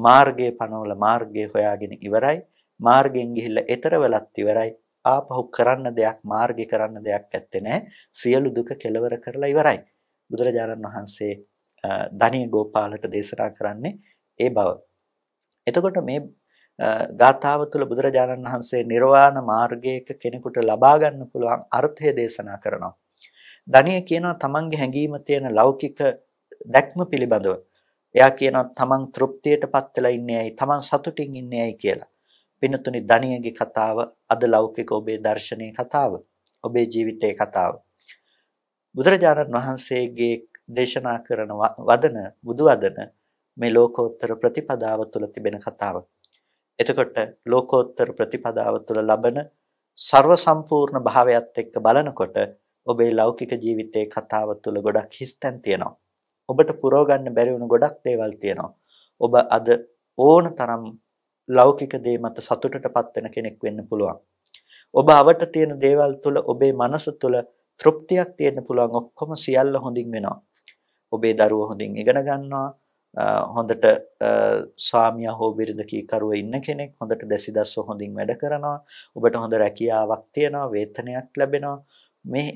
මාර්ගයේ පනවල මාර්ගයේ හොයාගෙන ඉවරයි. මාර්ගෙන් ගිහිල්ලා එතර වෙලත් ඉවරයි. ආපහු කරන්න දෙයක් මාර්ගේ කරන්න දෙයක් ඇත්තේ නැහැ. සියලු දුක කෙලවර කරලා ඉවරයි. බුදුරජාණන් වහන්සේ ධනිය ගෝපාලට දේශනා කරන්නේ ඒ බව. එතකොට මේ ගාථාව තුළ බුදුරජාණන් වහන්සේ නිර්වාණ මාර්ගයක කෙනෙකුට ලබා ගන්න පුළුවන් අර්ථය දේශනා කරනවා. ධනිය කියනවා තමන්ගේ හැඟීම තියෙන ලෞකික දැක්ම පිළිබඳව. එයා කියනවා තමන් තෘප්තියටපත් වෙලා ඉන්නේ ඇයි, තමන් සතුටින් ඉන්නේ ඇයි කියලා. පින්නතුනි ධනියගේ කතාව අද ලෞකික ඔබේ දර්ශනීය කතාව, ඔබේ ජීවිතයේ කතාව. බුදුරජාණන් වහන්සේගේ දේශනා කරන වදන, බුදු වදන මේ ලෝකෝත්තර ප්‍රතිපදාව තුළ තිබෙන කතාවක්. එතකොට ලෝකෝත්තර ප්‍රතිපදාව තුළ ලබන ਸਰව සම්පූර්ණ භාවයත් එක්ක බලනකොට ඔබේ ලෞකික ජීවිතයේ කතාව තුළ ගොඩක් හිස්තැන් තියෙනවා. ඔබට පුරව ගන්න බැරි වුණු ගොඩක් දේවල් තියෙනවා. ඔබ අද ඕන තරම් ලෞකික දේ මත සතුටටපත් වෙන කෙනෙක් වෙන්න පුළුවන්. ඔබ අවට තියෙන දේවල් තුළ ඔබේ මනස තුළ තෘප්තියක් තියෙන්න පුළුවන් ඔක්කොම සියල්ල හොඳින් වෙනවා. ඔබේ දරුවෝ හොඳින් ඉගෙන ගන්නවා. හොඳට ස්වාමියා හෝ බිරිඳකීකරුව ඉන්න කෙනෙක් හොඳට දැසිදස්ව හොඳින් වැඩ කරනවා ඔබට හොඳ රැකියාවක් තියෙනවා වේතනයක් ලැබෙනවා මේ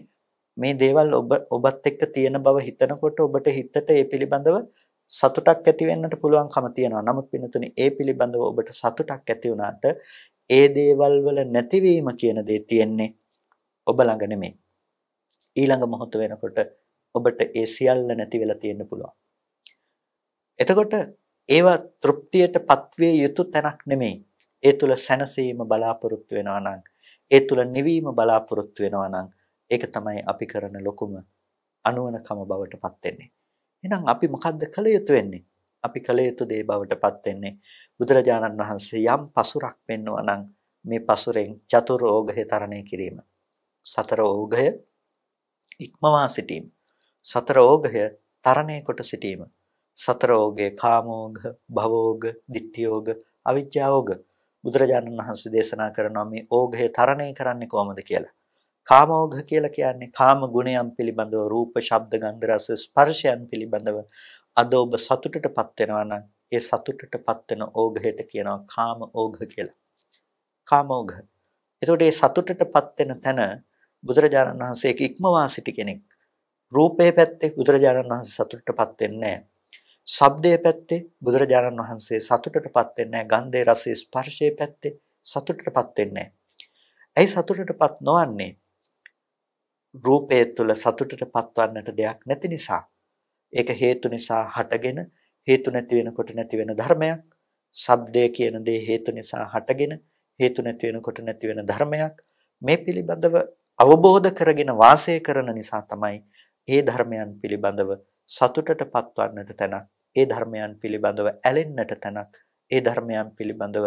මේ දේවල් ඔබ ඔබත් එක්ක තියෙන බව හිතනකොට ඔබට හිතට ඒ පිළිබඳව සතුටක් ඇති වෙන්නට පුළුවන්කම තියෙනවා. නමුත් වෙනතුනේ ඒ පිළිබඳව ඔබට සතුටක් ඇති වුණාට ඒ දේවල් වල නැතිවීම කියන දේ තියෙන්නේ ඔබ ළඟ නෙමෙයි. ඊළඟ මොහොත වෙනකොට ඔබට ඒ සියල්ල නැති වෙලා තියෙන්න පුළුවන්. එතකොට ඒවා තෘප්තියට පත්විය යුතු තැනක් නෙමෙයි. ඒ තුල සැනසීම බලාපොරොත්තු වෙනවා නම්, ඒ තුල නිවීම බලාපොරොත්තු වෙනවා නම්, ඒක තමයි අපි කරන ලොකුම අනුවනකම බවටපත් වෙන්නේ. එහෙනම් අපි මොකද්ද කළ යුතු වෙන්නේ? අපි කළ යුතු දේ බවටපත් වෙන්නේ බුදුරජාණන් වහන්සේ යම් පසුරක් වෙන්නවා නම් මේ පසුරෙන් චතුර් ඕඝය තරණය කිරීම. සතර ඕඝය ඉක්මවා සිටීම. සතර ඕඝය තරණය කොට සිටීම. සතරෝගේ කාමෝග භවෝග දිට්ඨියෝග අවිජ්ජාෝග බුදුරජාණන් වහන්සේ දේශනා කරනවා මේ ඕගය තරණය කරන්නේ කොහොමද කියලා. කාමෝග කියලා කියන්නේ කාම ගුණයන් පිළිබඳව රූප, ශබ්ද, ගන්ධ, රස, ස්පර්ශයන් පිළිබඳව අද ඔබ සතුටටපත් වෙනවා නම් ඒ සතුටටපත් වෙන ඕගයට කියනවා කාම ඕග කියලා. කාමෝග. එතකොට මේ සතුටටපත් වෙන තැන බුදුරජාණන් වහන්සේ ඉක්මවා සිටි කෙනෙක්. රූපේ පැත්තේ බුදුරජාණන් වහන්සේ සතුටටපත් වෙන්නේ නැහැ. ශබ්දයේ පැත්තේ බුදුරජාණන් වහන්සේ සතුටටපත් වෙන්නේ නැහැ. ගන්ධයේ රසයේ ස්පර්ශයේ පැත්තේ සතුටටපත් වෙන්නේ නැහැ. ඇයි සතුටටපත් නොවන්නේ? රූපය තුළ සතුටටපත් වන්නට දෙයක් නැති නිසා. ඒක හේතු නිසා හටගෙන හේතු නැති වෙනකොට නැති වෙන ධර්මයක්. ශබ්දය කියන දේ හේතු නිසා හටගෙන හේතු නැති වෙනකොට නැති වෙන ධර්මයක්. මේ පිළිබඳව අවබෝධ කරගෙන වාසය කරන නිසා තමයි ඒ ධර්මයන් පිළිබඳව සතුටටපත් වන්නට තැනක් ඒ ධර්මයන් පිළිබඳව ඇලෙන්නට තැනක් ඒ ධර්මයන් පිළිබඳව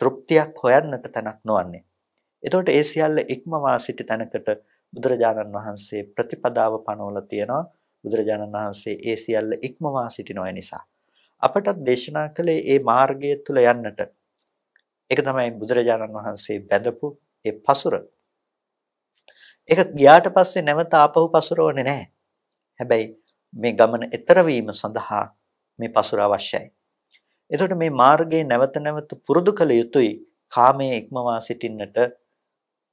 තෘප්තියක් හොයන්නට තැනක් නොවන්නේ. එතකොට ඒ සියල්ල ඉක්මවා සිටි තැනකට බුදුරජාණන් වහන්සේ ප්‍රතිපදාව පනවලා තියෙනවා. බුදුරජාණන් වහන්සේ ඒ සියල්ල ඉක්මවා සිටිනොය නිසා අපටත් දේශනා කළේ ඒ මාර්ගය තුල යන්නට. ඒක තමයි බුදුරජාණන් වහන්සේ බැඳපු ඒ පසුර. ඒක ගියාට පස්සේ නැවත ආපහු පසුරවන්නේ නැහැ. හැබැයි මේ ගමන ඈතර සඳහා මේ පසුර අවශ්‍යයි. එතකොට මේ මාර්ගයේ නැවත නැවත පුරුදු කළ යුතුයි කාමයේ ඉක්මවා සිටින්නට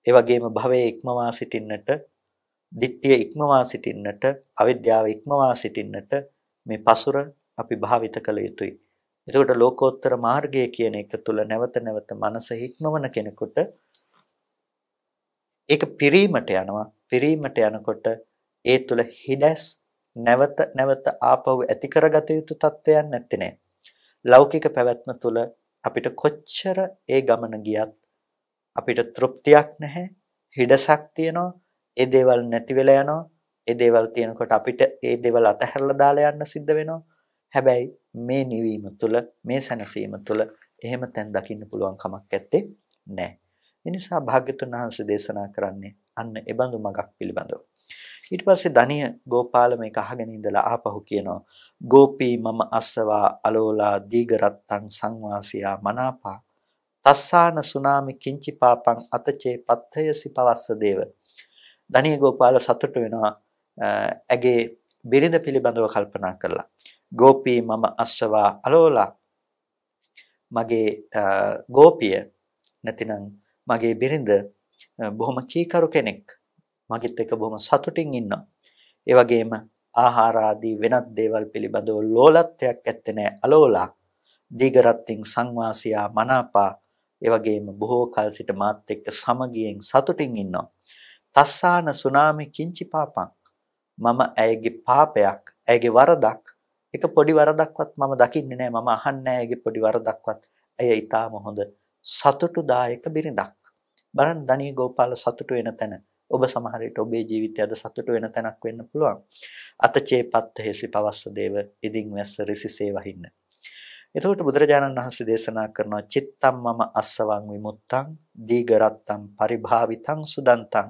ඒ වගේම භවයේ ඉක්මවා සිටින්නට ditthිය ඉක්මවා සිටින්නට අවිද්‍යාව ඉක්මවා සිටින්නට මේ පසුර අපි භාවිත කළ යුතුයි. එතකොට ලෝකෝත්තර මාර්ගය කියන එක තුල නැවත නැවත මනස හික්මවන කෙනෙකුට ඒක පිරීමට යනවා. පිරීමට යනකොට ඒ තුල හිදැස් නැවත නැවත ආපහු ඇති කරගත යුතු තත්ත්වයක් නැත්තේ නෑ. ලෞකික පැවැත්ම තුළ අපිට කොච්චර ඒ ගමන ගියත් අපිට තෘප්තියක් නැහැ, හිඩසක් තියෙනවා, ඒ දේවල් නැති වෙලා යනවා, ඒ දේවල් තියෙනකොට අපිට ඒ දේවල් අතහැරලා දාලා යන්න සිද්ධ වෙනවා. හැබැයි මේ නිවීම තුළ, මේ සැනසීම තුළ එහෙම තැන් දකින්න පුළුවන් කමක් ඇත්තේ නැහැ. එනිසා භාග්‍යතුන් වහන්සේ දේශනා කරන්නේ අන්න ඒ බඳු මගක් පිළිබඳව. ඊට පස්සේ ධනිය ගෝපාල මේක අහගෙන ඉඳලා ආපහු කියනවා ගෝපී මම අස්සවා අලෝලා දීගරත්තං සංවාසියා මනාපා තස්සාන සුනාමි කිංචි පාපං අතචේ පත්ථයසි පවස්ස දේව ධනිය ගෝපාල සතුට වෙනවා ඇගේ බිරිඳ පිළිබඳව කල්පනා කරලා ගෝපී මම අස්සවා අලෝලා මගේ ගෝපිය නැතිනම් මගේ බිරිඳ බොහොම කීකරු කෙනෙක් මගෙත් එක බොහොම සතුටින් ඉන්නවා. ඒ වගේම ආහාර ආදී වෙනත් දේවල් පිළිබඳව ලෝලත්වයක් ඇත්තේ නැහැ අලෝලා. දීගරත්තින් සංවාසියා මනාපා ඒ වගේම බොහෝ කල සිට මාත් එක්ක සමගියෙන් සතුටින් ඉන්නවා. තස්සාන සුනාමි කිංචි පාපං. මම ඇයගේ පාපයක්, ඇයගේ වරදක්, එක පොඩි වරදක්වත් මම දකින්නේ නැහැ. මම අහන්නේ නැහැ ඇයගේ පොඩි වරදක්වත්. ඇය ඊටාම හොඳ සතුටුදායක බිරිඳක්. බලන්න දනී ගෝපාල සතුටු වෙන තැන ඔබ සමහර විට ඔබේ ජීවිතය අද සතුට වෙන තැනක් වෙන්න පුළුවන්. අතචේපත්ත හේසි පවස්ස දේව ඉදින් වැස්ස රිසිසේ වහින්න. එතකොට බුදුරජාණන් වහන්සේ දේශනා කරනවා චිත්තම් මම අස්සවං විමුත්තං දීගරත්තං පරිභාවිතං සුදන්තං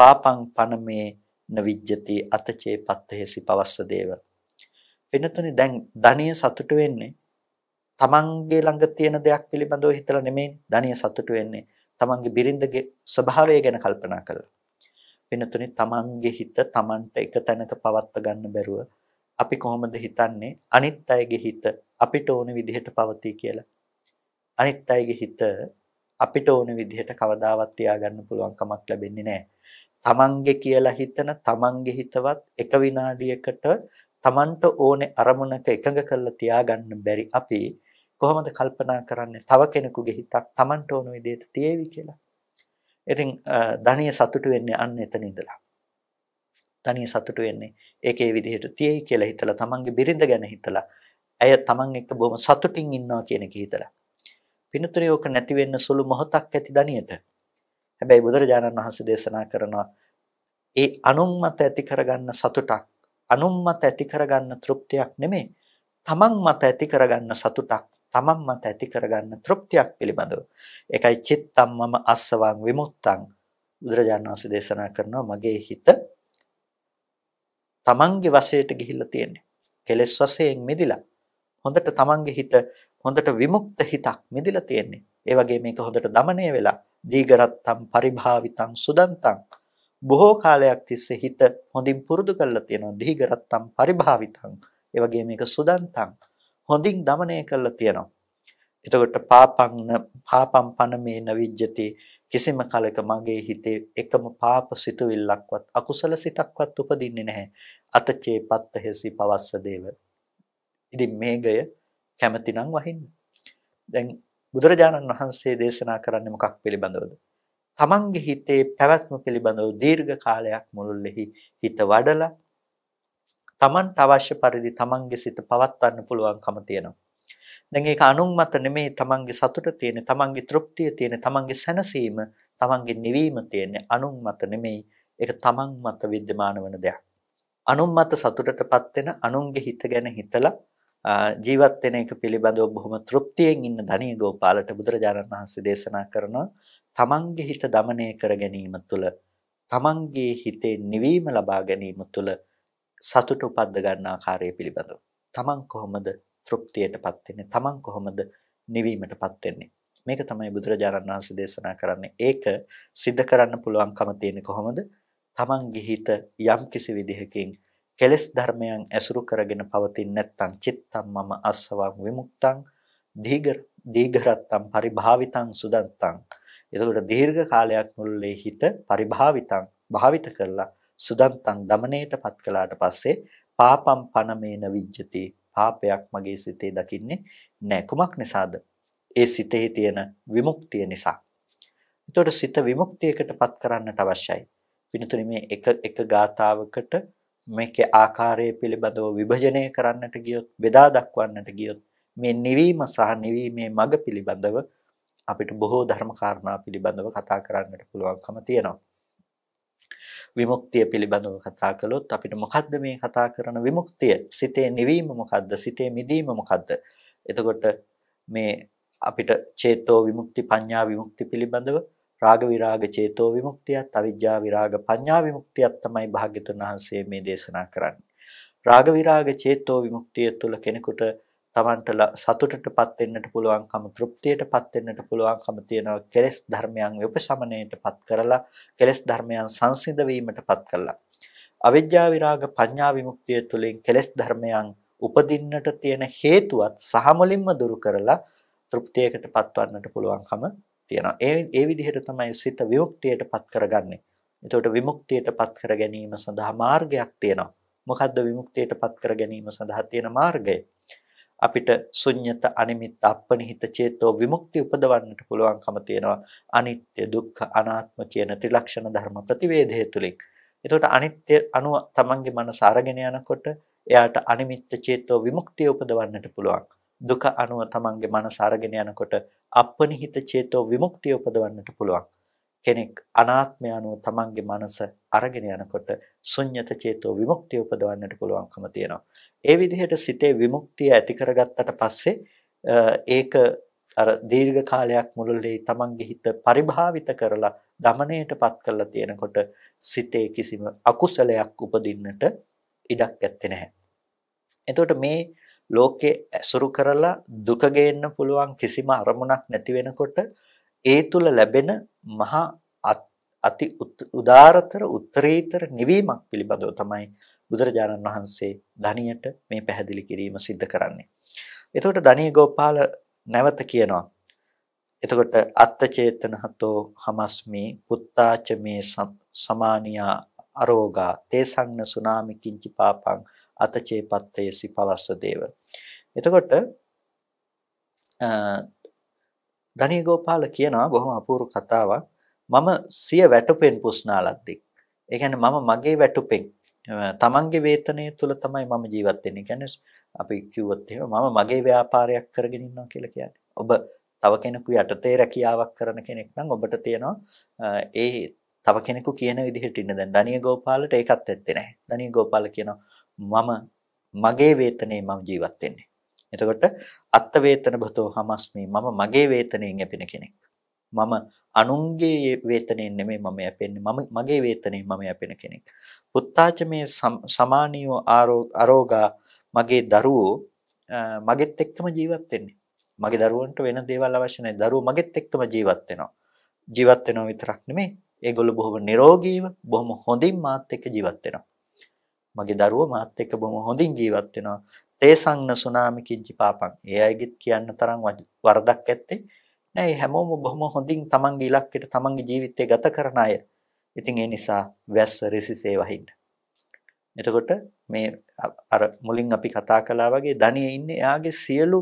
පාපං පනමේ නවිජ්ජති අතචේපත්ත හේසි පවස්ස දේව. වෙනතුනේ දැන් ධනිය සතුට වෙන්නේ තමන්ගේ ළඟ තියෙන දෙයක් පිළිබඳව හිතලා නෙමෙයි ධනිය සතුට වෙන්නේ තමන්ගේ බිරිඳගේ ස්වභාවය ගැන කල්පනා කරලා වෙනතුනේ තමන්ගේ හිත තමන්ට එක තැනක පවත්ව ගන්න බැරුව අපි කොහොමද හිතන්නේ අනිත් අයගේ හිත අපිට ඕන විදිහට පවතී කියලා. අනිත් අයගේ හිත අපිට ඕන විදිහට කවදාවත් තියාගන්න පුළුවන් කමක් ලැබෙන්නේ නැහැ. තමන්ගේ කියලා හිතන තමන්ගේ හිතවත් එක විනාඩියකට තමන්ට ඕනේ අරමුණක එකඟ කරලා තියාගන්න බැරි අපි කොහොමද කල්පනා කරන්නේ තව කෙනෙකුගේ හිතක් තමන්ට ඕන විදිහට තියේවි කියලා. ඉතින් ධනිය සතුටු වෙන්නේ අන්න එතන ඉඳලා. ධනිය සතුටු වෙන්නේ ඒකේ විදිහට තියෙයි කියලා හිතලා තමන්ගේ බිරිඳ ගැන හිතලා ඇය තමන් එක්ක බොහොම සතුටින් ඉන්නවා කියන එක හිතලා. පිනතුරේ ඕක නැති වෙන්න සුළු මොහොතක් ඇති ධනියට. හැබැයි බුදුරජාණන් වහන්සේ දේශනා කරනවා ඒ අනුම්මත ඇති කරගන්න සතුටක් අනුම්මත ඇති කරගන්න තෘප්තියක් නෙමෙයි තමන් මත ඇති කරගන්න සතුටක් තමන් මත ඇති කරගන්න තෘප්තියක් පිළිබඳව. ඒකයි චිත්තම් මම අස්සවං විමුක්තං බුදුරජාණන් වහන්සේ දේශනා කරනවා මගේ හිත තමන්ගේ වශයට ගිහිල්ලා තියෙන්නේ. කෙලෙස් වශයෙන් මිදිලා. හොඳට තමන්ගේ හිත හොඳට විමුක්ත හිතක් මිදිලා තියෙන්නේ. ඒ වගේ මේක හොඳට দমনය වෙලා දීගරත්තම් පරිභාවිතං සුදන්තං බොහෝ කාලයක් තිස්සේ හිත හොඳින් පුරුදු කරලා තියෙනවා දීගරත්තම් පරිභාවිතං. ඒ වගේ මේක සුදන්තං හොඳින් দমনය කරලා තියෙනවා. එතකොට පාපං පාපම් පනමේ නවිජ්ජති කිසිම කලක මගේ හිතේ එකම පාප සිතුවිල්ලක්වත් අකුසල සිතක්වත් උපදින්නේ නැහැ. අතචේ පත්තහෙසි පවස්ස දේව. ඉතින් මේගය කැමැතිනම් වහින්න. දැන් බුදුරජාණන් වහන්සේ දේශනා කරන්නේ මොකක් පිළිබඳවද? තමන්ගේ හිතේ පැවැත්ම පිළිබඳව දීර්ඝ කාලයක් මුළුල්ලෙහි හිත වඩලා Tamanට අවශ්‍ය පරිදි තමන්ගේ සිත පවත්වන්න පුළුවන්කම තියෙනවා. දැන් ඒක අනුන් මත නෙමෙයි තමන්ගේ සතුට තියෙන, තමන්ගේ තෘප්තිය තියෙන, තමන්ගේ සැනසීම, තමන්ගේ නිවීම තියෙන්නේ අනුන් මත නෙමෙයි. ඒක තමන් මත विद्यमान වෙන දෙයක්. අනුන් මත සතුටටපත් වෙන අනුන්ගේ හිත ගැන හිතලා ජීවත් වෙන එක පිළිබඳව බොහොම තෘප්තියෙන් ඉන්න ධනිය ගෝපාලට බුදුරජාණන් වහන්සේ දේශනා කරනවා තමන්ගේ හිත দমনය කර ගැනීම තුළ තමන්ගේ හිතේ නිවීම ලබා ගැනීම තුළ සතුට උපද්ද ගන්න ආකාරය පිළිබඳව. තමන් කොහොමද තෘප්තියටපත් වෙන්නේ? තමන් කොහොමද නිවීමටපත් වෙන්නේ? මේක තමයි බුදුරජාණන් වහන්සේ දේශනා කරන්නේ. ඒක सिद्ध කරන්න පුළුවන්කම තියෙන කොහොමද? තමන්ගේ හිත යම් කිසි විදිහකින් කෙලස් ධර්මයන් ඇසුරු කරගෙන පවතින නැත්නම් චිත්තම් මම අස්සවං විමුක්තං දීඝ දීඝරත්තම් පරිභාවිතං සුදත්තං එතකොට දීර්ඝ කාලයක් මුළුල්ලේ හිත පරිභාවිතං භාවිත කරලා සුදන්තං දමණයට පත් කළාට පස්සේ පාපම් පනමේන විජ්ජති පාපයක් මගේ සිතේ දකින්නේ නැහැ කුමක් නිසාද ඒ සිතේ තියෙන විමුක්තිය නිසා එතකොට සිත විමුක්තියකටපත් කරන්නට අවශ්‍යයි පිනතුනි මේ එක එක ගාතාවකට මේකේ ආකාරය පිළිබඳව විභජනය කරන්නට ගියොත් බෙදා දක්වන්නට ගියොත් මේ නිවීම සහ නිවීමේ මඟ පිළිබඳව අපිට බොහෝ ධර්ම කාරණා පිළිබඳව කතා කරන්නට පුළුවන්කම තියෙනවා විමුක්තිය පිළිබඳව කතා කළොත් අපිට මොකද්ද මේ කතා කරන විමුක්තිය? සිතේ නිවීම මොකද්ද? සිතේ මිදීම මොකද්ද? එතකොට මේ අපිට චේතෝ විමුක්ති පඤ්ඤා විමුක්ති පිළිබඳව රාග විරාග චේතෝ විමුක්තියත් අවිජ්ජා විරාග පඤ්ඤා විමුක්තියත් තමයි භාග්‍යතුන් වහන්සේ මේ දේශනා කරන්නේ. රාග විරාග චේතෝ විමුක්තිය තුළ කෙනෙකුට තමන්ට සතුටටපත් වෙන්නට පුළුවන්කම තෘප්තියටපත් වෙන්නට පුළුවන්කම තියෙනවා කෙලෙස් ධර්මයන් උපශමනයටපත් කරලා කෙලෙස් ධර්මයන් සංසිඳ වීමටපත් කළා අවිජ්ජා විරාග පඤ්ඤා විමුක්තිය තුළින් කෙලෙස් ධර්මයන් උපදින්නට තියෙන හේතුවත් සහ මුලින්ම දුරු කරලා තෘප්තියකටපත් වන්නට පුළුවන්කම තියෙනවා. ඒ ඒ විදිහට තමයි සිත විමුක්තියටපත් කරගන්නේ. එතකොට විමුක්තියටපත් කර ගැනීම සඳහා මාර්ගයක් තියෙනවා. මොකද්ද විමුක්තියටපත් කර ගැනීම සඳහා තියෙන මාර්ගය? අපිට ශුන්්‍යත අනිමිත් අපනිහිත චේතෝ විමුක්ති උපදවන්නට පුළුවන්කම තියෙනවා අනිත්‍ය දුක්ඛ අනාත්ම කියන ත්‍රිලක්ෂණ ධර්ම ප්‍රතිවේධය තුලින් එතකොට අනිත්‍ය අනුව තමන්ගේ මනස අරගෙන යනකොට එයාට අනිමිත්‍ය චේතෝ විමුක්තිය උපදවන්නට පුළුවන් දුක අනුව තමන්ගේ මනස අරගෙන යනකොට අපනිහිත චේතෝ විමුක්තිය උපදවන්නට පුළුවන් කෙනෙක් අනාත්මය අනුව තමන්ගේ මනස අරගෙන යනකොට ශුන්්‍යත චේතෝ විමුක්තිය උපදවන්නට පුළුවන්කම තියෙනවා. ඒ විදිහට සිතේ විමුක්තිය ඇති කරගත්තට පස්සේ ඒක අර දීර්ඝ කාලයක් මුළුල්ලේ තමන්ගේ හිත පරිභාවිත කරලා দমনයටපත් කරලා තියෙනකොට සිතේ කිසිම අකුසලයක් උපදින්නට ඉඩක් ඇත්තේ නැහැ. එතකොට මේ ලෝකේ ඇසුරු කරලා දුක ගේන්න පුළුවන් කිසිම අරමුණක් නැති වෙනකොට ඒ තුල ලැබෙන මහා අති උදාරතර උත්තරීතර නිවීමක් පිළිබඳව තමයි බුදුරජාණන් වහන්සේ ධනියට මේ පැහැදිලි කිරීම සිද්ධ කරන්නේ. එතකොට ධනිය ගෝපාල නැවත කියනවා. එතකොට අත්තචේතනහතෝ හමස්මි පුත්තාච මේ සමානියා අරෝගා තේසංන සුනාමි කිංචි පාපං අතචේපත්තයසි පවස්ස දේව. එතකොට ධනී ගෝපාල කියනවා බොහොම අපූරු කතාවක්. මම සිය වැටුපෙන් පුස්නාලද්දෙක්. ඒ කියන්නේ මම මගේ වැටුපෙන් තමන්ගේ වේතනය තුළ තමයි මම ජීවත් වෙන්නේ. කියන්නේ අපි කිව්වොත් එහෙම මම මගේ ව්‍යාපාරයක් කරගෙන ඉන්නවා කියලා කියන්නේ. ඔබ තව කෙනෙකු යටතේ රැකියාවක් කරන කෙනෙක් නම් ඔබට තියෙනවා ඒ තව කෙනෙකු කියන විදිහට ඉන්න දැන් ධනිය ගෝපාලට ඒකත් ඇත්තේ නැහැ. ධනිය ගෝපාල කියනවා මම මගේ වේතනේ මම ජීවත් වෙන්නේ. එතකොට අත්ත වේතන භතෝ හමස්මි මම මගේ වේතනයෙන් යැපෙන කෙනෙක්. මම අනුන්ගේ වේතනයෙන් නෙමෙයි මම යැපෙන්නේ මම මගේ වේතනයෙන් මම යැපෙන කෙනෙක්. පුත්තාච මේ සමානියෝ අරෝගා මගේ දරුවෝ මගෙත් එක්කම ජීවත් වෙන්නේ. මගේ දරුවන්ට වෙන දේවල් අවශ්‍ය නැහැ. දරුවෝ මගෙත් එක්කම ජීවත් වෙනවා. ජීවත් වෙනවා විතරක් නෙමෙයි. ඒගොල්ලෝ බොහොම නිරෝගීව, බොහොම හොඳින් මාත් එක්ක ජීවත් වෙනවා. මගේ දරුවෝ මාත් එක්ක බොහොම හොඳින් ජීවත් වෙනවා. තේසංන සුනාමි කිංචි පාපං. ඒ අයගෙත් කියන්න තරම් වරදක් ඇත්තේ නෑ. හැමෝම බොහොම හොඳින් තමන්ගේ ඉලක්කයට තමන්ගේ ජීවිතය ගත කරන අය. ඉතින් ඒ නිසා වැස්ස රිසිසේ වහින්න. එතකොට මේ අර මුලින් අපි කතා කළා වගේ ධනියේ ඉන්නේ එයාගේ සියලු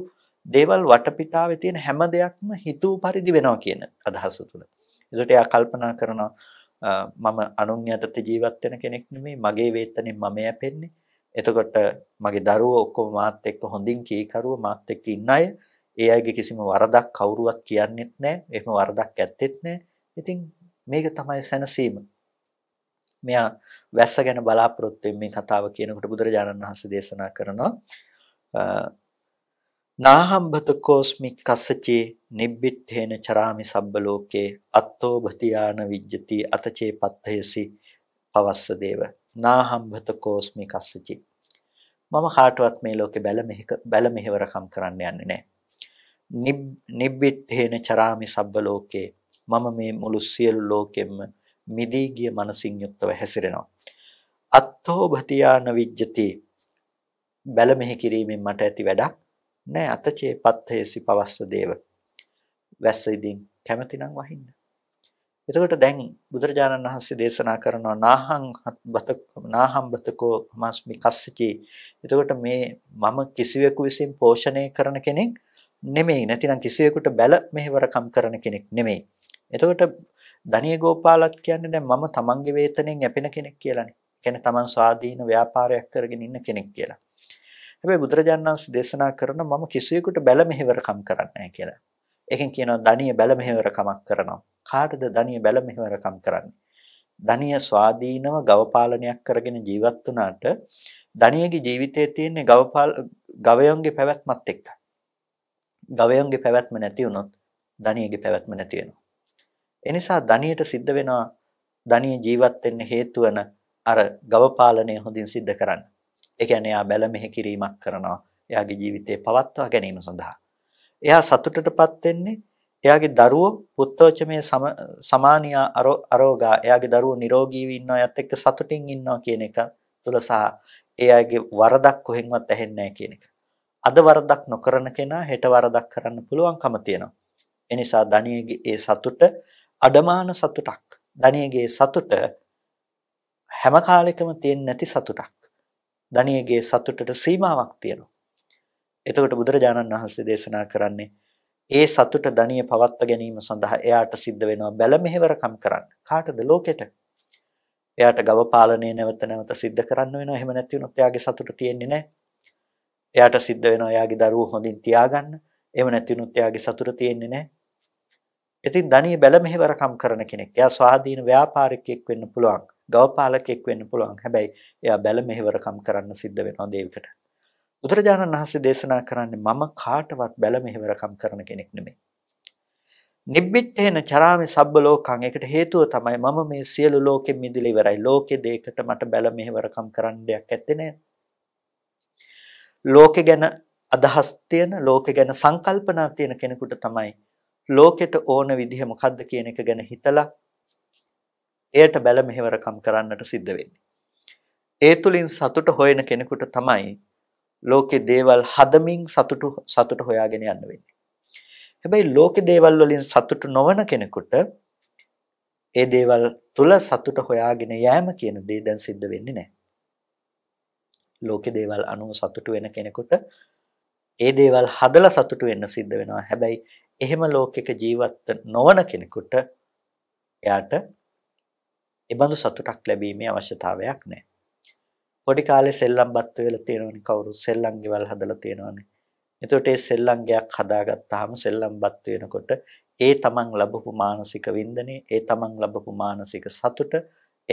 දේවල් වටපිටාවේ තියෙන හැම දෙයක්ම හිතූ පරිදි වෙනවා කියන අදහස තුල. ඒකට එයා කල්පනා කරනවා මම අනුන්යටත් ජීවත් වෙන කෙනෙක් නෙමෙයි මගේ වේතනෙන් මම යැපෙන්නේ එතකොට මගේ දරුවෝ ඔක්කොම මාත් එක්ක හොඳින් කීකරුව මාත් එක්ක ඉන්න අය. ඒ අයගේ කිසිම වරදක් කවුරුවත් කියන්නෙත් නැහැ. එහෙම වරදක් ඇත්තෙත් නැහැ. ඉතින් මේක තමයි සැනසීම. මෙයා වැස්ස ගැන බලාපොරොත්තු මේ කතාව කියනකොට බුදුරජාණන් වහන්සේ දේශනා කරනවා නාහම්බත කෝස්මික් කස්සචේ නිබ්බිට්ඨේන චරාමි සබ්බ ලෝකේ අත්තෝ භතියාන විජ්ජති අතචේ පත්තේසි පවස්ස දේව නාහම්බත කෝස්මිකස්සචි මම කාටවත් මේ ලෝකේ බැල මෙහෙක බැල මෙහෙවරකම් කරන්න යන්නේ නැහැ නිබ්බිත්තේන චරාමි සබ්බ ලෝකේ මම මේ මුළු සියලු ලෝකෙම මිදී ගිය මනසින් යුක්තව හැසිරෙනවා අත්තෝ භතියාන විජ්ජති බැල මෙහෙ කිරීමෙන් මට ඇති වැඩක් නෑ අතචේ පත්ථයේසි පවස්ස දේව වැස්ස ඉදින් කැමතිනම් වහින්න එතකොට දැන් බුදුරජාණන් වහන්සේ දේශනා කරනවා නාහං බත නාහං බතකෝ මාස්මි කස්සචි. එතකොට මේ මම කිසිවෙකු විසින් පෝෂණය කරන කෙනෙක් නෙමෙයි. නැතිනම් කිසිවෙකුට බැල මෙහෙවරකම් කරන කෙනෙක් නෙමෙයි. එතකොට ධනිය ගෝපාලත් කියන්නේ දැන් මම තමන්ගේ වේතනෙන් යැපෙන කෙනෙක් කියලානේ. කියන්නේ තමන් ස්වාධීන ව්‍යාපාරයක් කරගෙන ඉන්න කෙනෙක් කියලා. හැබැයි බුදුරජාණන් වහන්සේ දේශනා කරන මම කිසිවෙකුට බැල මෙහෙවරකම් කරන්නේ නැහැ කියලා. එකෙන් කියනවා ධනිය බැල මෙහෙවරකමක් කරනවා. කාටද ධනිය බැල මෙහෙවරකම් කරන්නේ? ධනිය ස්වාධීනව ගවපාලනයක් කරගෙන ජීවත් වුණාට ධනියගේ ජීවිතයේ තියෙන ගවපාල ගවයන්ගේ පැවැත්මත් එක්ක. ගවයන්ගේ පැවැත්ම නැති වුණොත් ධනියගේ පැවැත්ම නැති වෙනවා. එනිසා ධනියට සිද්ධ වෙනවා ධනිය ජීවත් වෙන්න හේතු වෙන අර ගවපාලනය හොඳින් සිද්ධ කරන්න. ඒ කියන්නේ එයා බැල මෙහෙ කිරීමක් කරනවා. එයාගේ ජීවිතේ පවත්වා ගැනීම සඳහා. එයා සතුටටපත් වෙන්නේ එයාගේ දරුවෝ පුත්තෝචමේ සමානියා අරෝගා එයාගේ දරුවෝ නිරෝගීව ඉන්නවා යත් එක්ක සතුටින් ඉන්නවා කියන එක තුල සහ එයාගේ වරදක් කොහෙන්වත් ඇහෙන්නේ කියන එක. අද වරදක් නොකරන කෙනා හෙට වරදක් කරන්න පුළුවන්කම තියෙනවා. එනිසා ධනියගේ ඒ සතුට අඩමාන සතුටක්. ධනියගේ සතුට හැම කාලෙකම තියෙන්නේ නැති සතුටක්. ධනියගේ සතුටට සීමාවක් තියෙනවා. එතකොට බුදුරජාණන් වහන්සේ දේශනා කරන්නේ ඒ සතුට ධනිය පවත්ව ගැනීම සඳහා එයාට සිද්ධ වෙනවා බැල මෙහෙවරකම් කරන්න. කාටද ලෝකෙට? එයාට ගව පාලනය නැවත නැවත සිද්ධ කරන්න වෙනවා. එහෙම නැති වුණොත් එයාගේ සතුට තියෙන්නේ නැහැ. එයාට සිද්ධ වෙනවා එයාගේ දරුවෝ හොඳින් තියාගන්න. එහෙම නැති වුණොත් එයාගේ සතුට තියෙන්නේ නැහැ. ඉතින් ධනිය බැල මෙහෙවරකම් කරන කෙනෙක්. එයා ස්වාධීන ව්‍යාපාරිකයෙක් වෙන්න පුළුවන්. ගව පාලකයෙක් වෙන්න පුළුවන්. හැබැයි එයා බැල මෙහෙවරකම් කරන්න සිද්ධ වෙනවා දේවකට. බුදුරජාණන් වහන්සේ දේශනා කරන්නේ මම කාටවත් බැල මෙහෙවරකම් කරන කෙනෙක් නෙමෙයි. නිබ්බිට්ඨේන චරාමි සබ්බ ලෝකං ඒකට හේතුව තමයි මම මේ සියලු ලෝකෙ මිදිලා ඉවරයි. ලෝකෙ දෙයකට මට බැල මෙහෙවරකම් කරන්න දෙයක් ඇත්තේ නෑ. ලෝකෙ ගැන අදහස් තියෙන, ලෝකෙ ගැන සංකල්පනා තියෙන කෙනෙකුට තමයි ලෝකෙට ඕන විදිහ මොකද්ද කියන එක ගැන හිතලා එයට බැල මෙහෙවරකම් කරන්නට සිද්ධ වෙන්නේ. ඒ තුලින් සතුට හොයන කෙනෙකුට තමයි ලෝකේ දේවල් හදමින් සතුට සතුට හොයාගෙන යන්න වෙන්නේ. හැබැයි ලෝකේ දේවල් වලින් සතුට නොවන කෙනෙකුට ඒ දේවල් තුල සතුට හොයාගෙන යෑම කියන දේ දැන් සිද්ධ වෙන්නේ නැහැ. ලෝකේ දේවල් අනුව සතුට වෙන කෙනෙකුට ඒ දේවල් හදලා සතුට වෙන්න සිද්ධ වෙනවා. හැබැයි එහෙම ලෝකයක ජීවත් නොවන කෙනෙකුට එයාට ඒ බඳු සතුටක් ලැබීමේ අවශ්‍යතාවයක් නැහැ. පොඩි කාලේ සෙල්ලම් බත් වෙලා තියෙනවනේ කවුරු සෙල්ලම් ගෙවල් හදලා තියෙනවනේ. එතකොට ඒ සෙල්ලම් ගයක් හදාගත්තාම සෙල්ලම් බත් වෙනකොට ඒ තමන් ලැබපු මානසික වින්දනේ, ඒ තමන් ලැබපු මානසික සතුට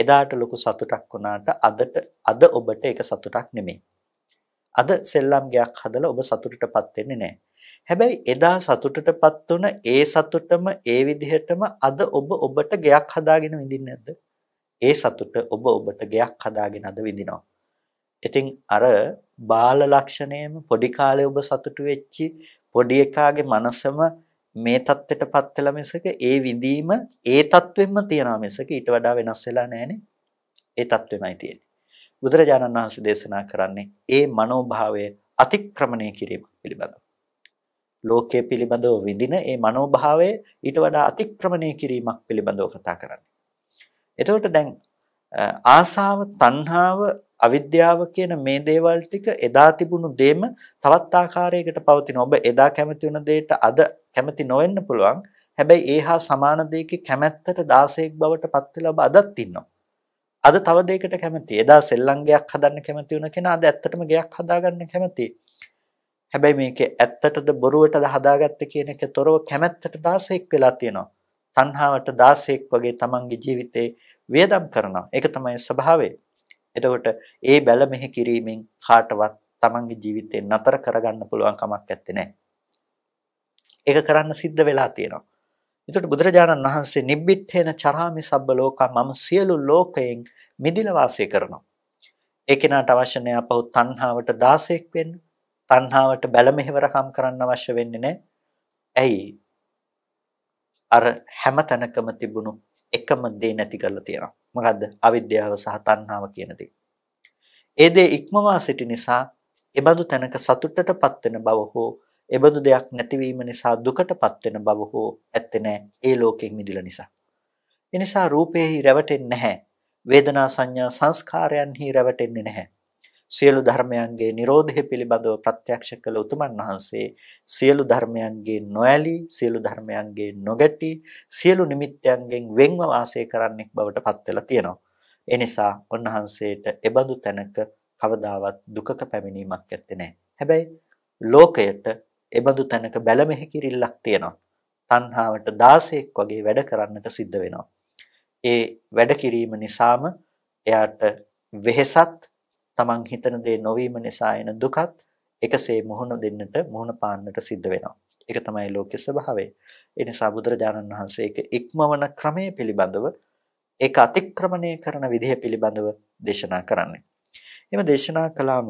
එදාට ලොකු සතුටක් වුණාට අදට අද ඔබට ඒක සතුටක් නෙමෙයි. අද සෙල්ලම් ගයක් හදලා ඔබ සතුටටපත් වෙන්නේ නැහැ. හැබැයි එදා සතුටටපත් වුණ ඒ සතුටම ඒ විදිහටම අද ඔබ ඔබට ගයක් හදාගෙන විඳින්නේ නැද්ද? ඒ සතුට ඔබ ඔබට ගයක් හදාගෙන අද විඳිනවා. ඉතින් අර බාල ලක්ෂණයම පොඩි කාලේ ඔබ සතුටු වෙච්චි පොඩි එකාගේ මනසම මේ தත්ත්වයටපත් වෙලා මිසක ඒ විඳීම ඒ தත්වෙම තියනවා මිසක ඊට වඩා වෙනස් වෙලා නැහනේ. ඒ தත්වෙමයි තියෙන්නේ. බුදුරජාණන් වහන්සේ දේශනා කරන්නේ ඒ මනෝභාවය අතික්‍රමණය කිරීම පිළිබඳව. ලෝකයේ පිළිබඳව විඳින ඒ මනෝභාවය ඊට වඩා අතික්‍රමණය කිරීමක් පිළිබඳව කතා කරන්නේ. එතකොට දැන් ආසාව, තණ්හාව අවිද්‍යාව කියන මේ දේවල් ටික එදා තිබුණු දෙම තවත් ආකාරයකට පවතින. ඔබ එදා කැමති වුණ දෙයට අද කැමති නොවෙන්න පුළුවන්. හැබැයි ඒහා සමාන දෙයක කැමැත්තට 16ක් බවට පත් වෙලා ඔබ අදත් ඉන්නවා. අද තව දෙයකට කැමති. එදා සෙල්ලම් ගයක් හදන්න කැමති වුණ කෙනා අද ඇත්තටම ගයක් හදාගන්න කැමති. හැබැයි මේකේ ඇත්තටද බොරුවටද හදාගත්තේ කියන එක තොරව කැමැත්තට 16ක් වෙලා තියෙනවා. තණ්හාවට 16ක් වගේ තමන්ගේ ජීවිතේ වියදම් කරනවා. ඒක තමයි ස්වභාවය. එතකොට ඒ බැල මෙහෙ කිරීමෙන් කාටවත් Tamange ජීවිතේ නතර කරගන්න පුළුවන් කමක් නැත්තේ. ඒක කරන්න සිද්ධ වෙලා තියෙනවා. එතකොට බුදුරජාණන් වහන්සේ නිබ්බිට්ඨේන චරාමි සබ්බ ලෝකා මම සියලු ලෝකයෙන් මිදිලා වාසය කරනවා. ඒ කෙනාට අවශ්‍ය නැහැ අපහු තණ්හාවට 16ක් වෙන්න. තණ්හාවට බැල මෙහෙවරකම් කරන්න අවශ්‍ය වෙන්නේ නැහැ. ඇයි? අර හැම තැනකම තිබුණු එකම දේ නැති කරලා තියෙනවා. මොකද්ද? අවිද්‍යාව සහ තණ්හාව කියන දේ. ඒ දේ ඉක්මවා සිටි නිසා එබඳු තැනක සතුටටපත් වෙන බව හෝ එබඳු දෙයක් නැතිවීම නිසා දුකටපත් වෙන බව හෝ ඇත්තේ නැහැ. ඒ ලෝකයෙන් මිදිලා නිසා. ඒ නිසා රූපෙහි රැවටෙන්නේ නැහැ. වේදනා සංඥා සංස්කාරයන්හි රැවටෙන්නේ නැහැ. සියලු ධර්මයන්ගේ Nirodhe පිළිබඳව ප්‍රත්‍යක්ෂ කළ උතුමන් වහන්සේ සියලු ධර්මයන්ගේ නොඇලී සියලු ධර්මයන්ගේ නොගැටි සියලු නිමිත්තයන්ගෙන් වෙන්ව වාසය කරන්නෙක් බවට පත් වෙලා තියෙනවා. ඒ නිසා උන්වහන්සේට එබඳු තැනක කවදාවත් දුකක පැමිණීමක් ඇත්තේ නැහැ. හැබැයි ලෝකයට එබඳු තැනක බැලමෙහිකිරිල්ලක් තියෙනවා. තණ්හාවට 16ක් වගේ වැඩ කරන්නට සිද්ධ වෙනවා. ඒ වැඩ කිරීම නිසාම එයාට වෙහෙසත් තමන් හිතන දේ නොවීම නිසා එන දුකත් එකසේ මුහුණ දෙන්නට මුහුණ පාන්නට සිද්ධ වෙනවා. ඒක තමයි ලෝකයේ ස්වභාවය. ඒ නිසා බුදුරජාණන් වහන්සේ ඒක ඉක්මවන ක්‍රමයේ පිළිබඳව ඒක අතික්‍රමණය කරන විදිහ පිළිබඳව දේශනා කරන්නේ. එimhe දේශනා කළාම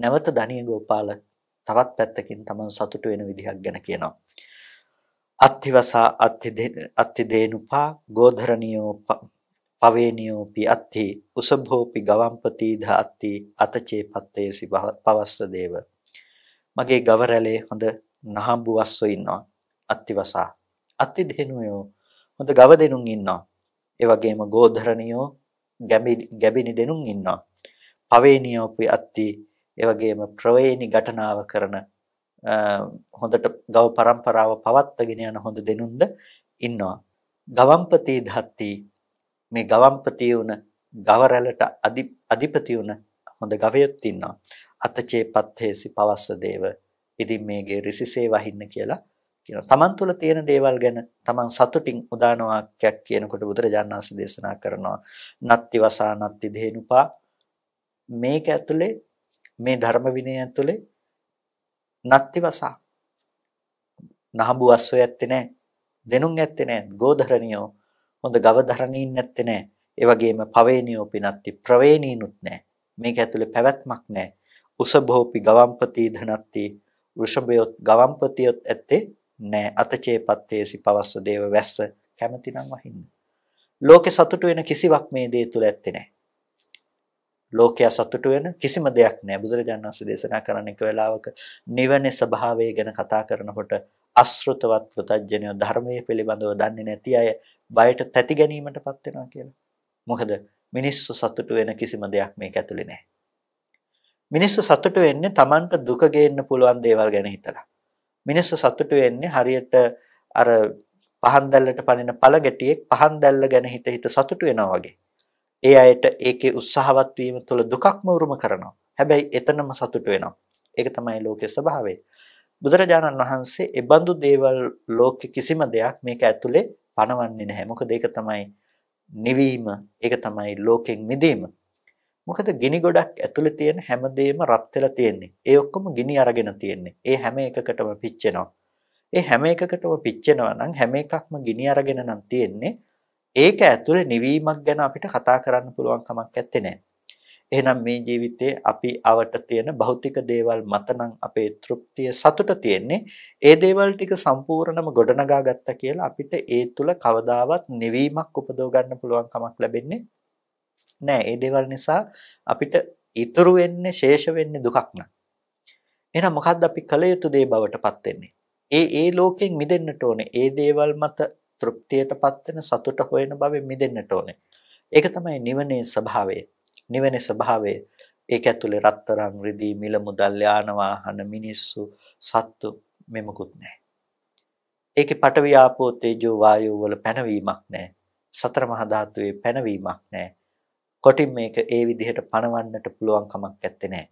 නැවත ධනිය ගෝපාල තවත් පැත්තකින් තමන් සතුටු වෙන විදිහක් ගැන කියනවා. අත්තිවසා අත්ති අත්ති දේනුපා ගෝධරණියෝ පවේනියෝපි අත්ථි උසභෝපි ගවම්පති ධාත්ති අතචේ පත්තේසි පවස්ස දේව මගේ ගව රැළේ හොඳ නහඹු වස්සෝ ඉන්නවා අත්තිවසා අත්ති දෙනුයෝ හොඳ ගව දෙනුන් ඉන්නවා ඒ වගේම ගෝධරණියෝ ගැබිනි දෙනුන් ඉන්නවා පවේනියෝපි අත්ති ඒ වගේම ප්‍රවේණි ඝටනාව කරන හොඳට ගව પરම්පරාව පවත්වාගෙන යන හොඳ දෙනුන්ද ඉන්නවා ගවම්පති ධාත්ති මේ ගවම්පතිය වුණ ගවරැලට අධිපති වුණ හොඳ ගවයෙක් ඉන්නවා. අතචේපත්ථේසි පවස්ස දේව. ඉතින් මේගේ රිසිසේ වහින්න කියලා කියනවා. තමන් තුළ තියෙන දේවල් ගැන තමන් සතුටින් උදාන වාක්‍යයක් කියනකොට බුදුරජාණන් වහන්සේ දේශනා කරනවා. නත්ති වසා නත්ති දේනුපා මේක ඇතුලේ මේ ධර්ම විනය ඇතුලේ නත්ති වසා නහඹු අස්සෝ ඇත්තේ නැහැ. දෙනුම් ඇත්තේ නැහැ. ගෝධරණියෝ හොඳ ගවධරණීන් නැත්තේ නෑ. ඒ වගේම පවේනියෝ පිනත්ති ප්‍රවේණීනුත් නෑ. මේක ඇතුලේ පැවැත්මක් නෑ. උසභෝපි ගවම්පති ධනත්ති වෘෂභයොත් ගවම්පතියොත් ඇත්තේ නෑ. අතචේපත්තේසි පවස්ස දේව වැස්ස කැමතිනම් වහින්න. ලෝකේ සතුටු වෙන කිසිවක් මේ දේ තුල ඇත්තේ නෑ. ලෝකයා සතුටු වෙන කිසිම දෙයක් නෑ බුදුරජාණන් වහන්සේ දේශනා කරන එක වෙලාවක නිවනේ ස්වභාවය ගැන කතා කරනකොට අශෘතවත් පුතඥය ධර්මයේ පිළිබඳව දන්නේ නැති අය බයට තැති ගැනීමටපත් වෙනවා කියලා. මොකද මිනිස්සු සතුටු වෙන කිසිම දෙයක් මේක ඇතුලේ නැහැ. මිනිස්සු සතුටු වෙන්නේ Tamanට දුක ගේන්න පුළුවන් දේවල් ගැන හිතලා. මිනිස්සු සතුටු වෙන්නේ හරියට අර පහන් දැල්ලට පනින පළ ගැටියෙක් පහන් දැල්ල ගැන හිත හිත සතුටු වෙනවා වගේ. ඒ අයට ඒකේ උත්සාහවත් වීම තුළ දුකක්ම උරුම කරනවා. හැබැයි එතනම සතුටු වෙනවා. ඒක තමයි ලෝකයේ ස්වභාවය. බුදුරජාණන් වහන්සේ එබඳු දේවල් ලෝකෙ කිසිම දෙයක් මේක ඇතුලේ පනවන්නේ නැහැ. මොකද ඒක තමයි නිවීම, ඒක තමයි ලෝකෙන් මිදීම. මොකද ගිනි ගොඩක් ඇතුලේ තියෙන හැමදේම රත් වෙලා තියෙන්නේ. ඒ ඔක්කොම ගිනි අරගෙන තියෙන්නේ. ඒ හැම එකකටම පිච්චෙනවා. ඒ හැම එකකටම පිච්චෙනවා නම් හැම එකක්ම ගිනි අරගෙන නම් තියෙන්නේ. ඒක ඇතුලේ නිවීමක් ගැන අපිට කතා කරන්න පුළුවන් කමක් නැත්තේ. එහෙනම් මේ ජීවිතයේ අපි අවට තියෙන භෞතික දේවල් මතනම් අපේ තෘප්තිය සතුට තියෙන්නේ ඒ දේවල් ටික සම්පූර්ණම ගොඩනගා ගත්තා කියලා අපිට ඒ තුල කවදාවත් නිවීමක් උපදව ගන්න පුළුවන් කමක් ලැබෙන්නේ නෑ ඒ දේවල් නිසා අපිට ඉතුරු වෙන්නේ ශේෂ වෙන්නේ දුකක් නක් එහෙනම් මොකද්ද අපි කල යුතු දේ බවටපත් වෙන්නේ ඒ ඒ ලෝකයෙන් මිදෙන්නට ඕනේ ඒ දේවල් මත තෘප්තියටපත් වෙන සතුට හොයන බවෙන් මිදෙන්නට ඕනේ ඒක තමයි නිවනේ ස්වභාවය නිවෙන ස්වභාවය ඒක ඇතුලේ රත්තරන් රිදී මිල මුදල් යාන වාහන මිනිස්සු සත්තු මෙමකුත් නැහැ. ඒකේ පඨවි ආපෝ තේජෝ වායෝ වල පැනවීමක් නැහැ. සතර මහා ධාතුවේ පැනවීමක් නැහැ. කොටින් මේක ඒ විදිහට පණවන්නට පුළුවන් කමක් නැත්තේ නැහැ.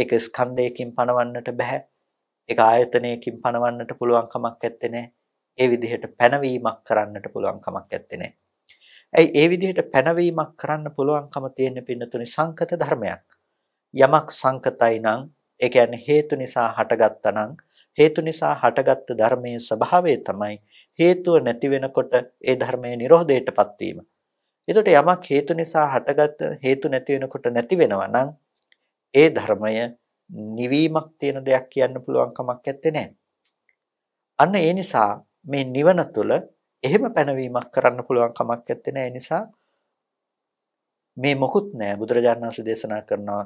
ඒක ස්කන්ධයකින් පණවන්නට බෑ. ඒක ආයතනයකින් පණවන්නට පුළුවන් කමක් නැත්තේ නැහැ. ඒ විදිහට පැනවීමක් කරන්නට පුළුවන් කමක් නැත්තේ නැහැ. ඇයි ඒ විදිහට පැනවීමක් කරන්න පුළුවන්කම තියෙන පින්නතුනි සංකත ධර්මයක්. යමක් සංකතයි නම් ඒ කියන්නේ හේතු නිසා හටගත්තා නම් හේතු නිසා හටගත් ධර්මයේ ස්වභාවය තමයි හේතුව නැති වෙනකොට ඒ ධර්මයේ නිරෝධයටපත් වීම. එතකොට යමක් හේතු නිසා හටගත් හේතු නැති වෙනකොට නැති වෙනවා නම් ඒ ධර්මය නිවීමක් තියෙන දෙයක් කියන්න පුළුවන් කමක් නැත්තේ නෑ. අන්න ඒ නිසා මේ නිවන තුළ එහෙම පැනවීමක් කරන්න පුළුවන් කමක් නැත්තේ නෑ නිසා මේ මොකුත් නෑ බුදුරජාණන් වහන්සේ දේශනා කරනවා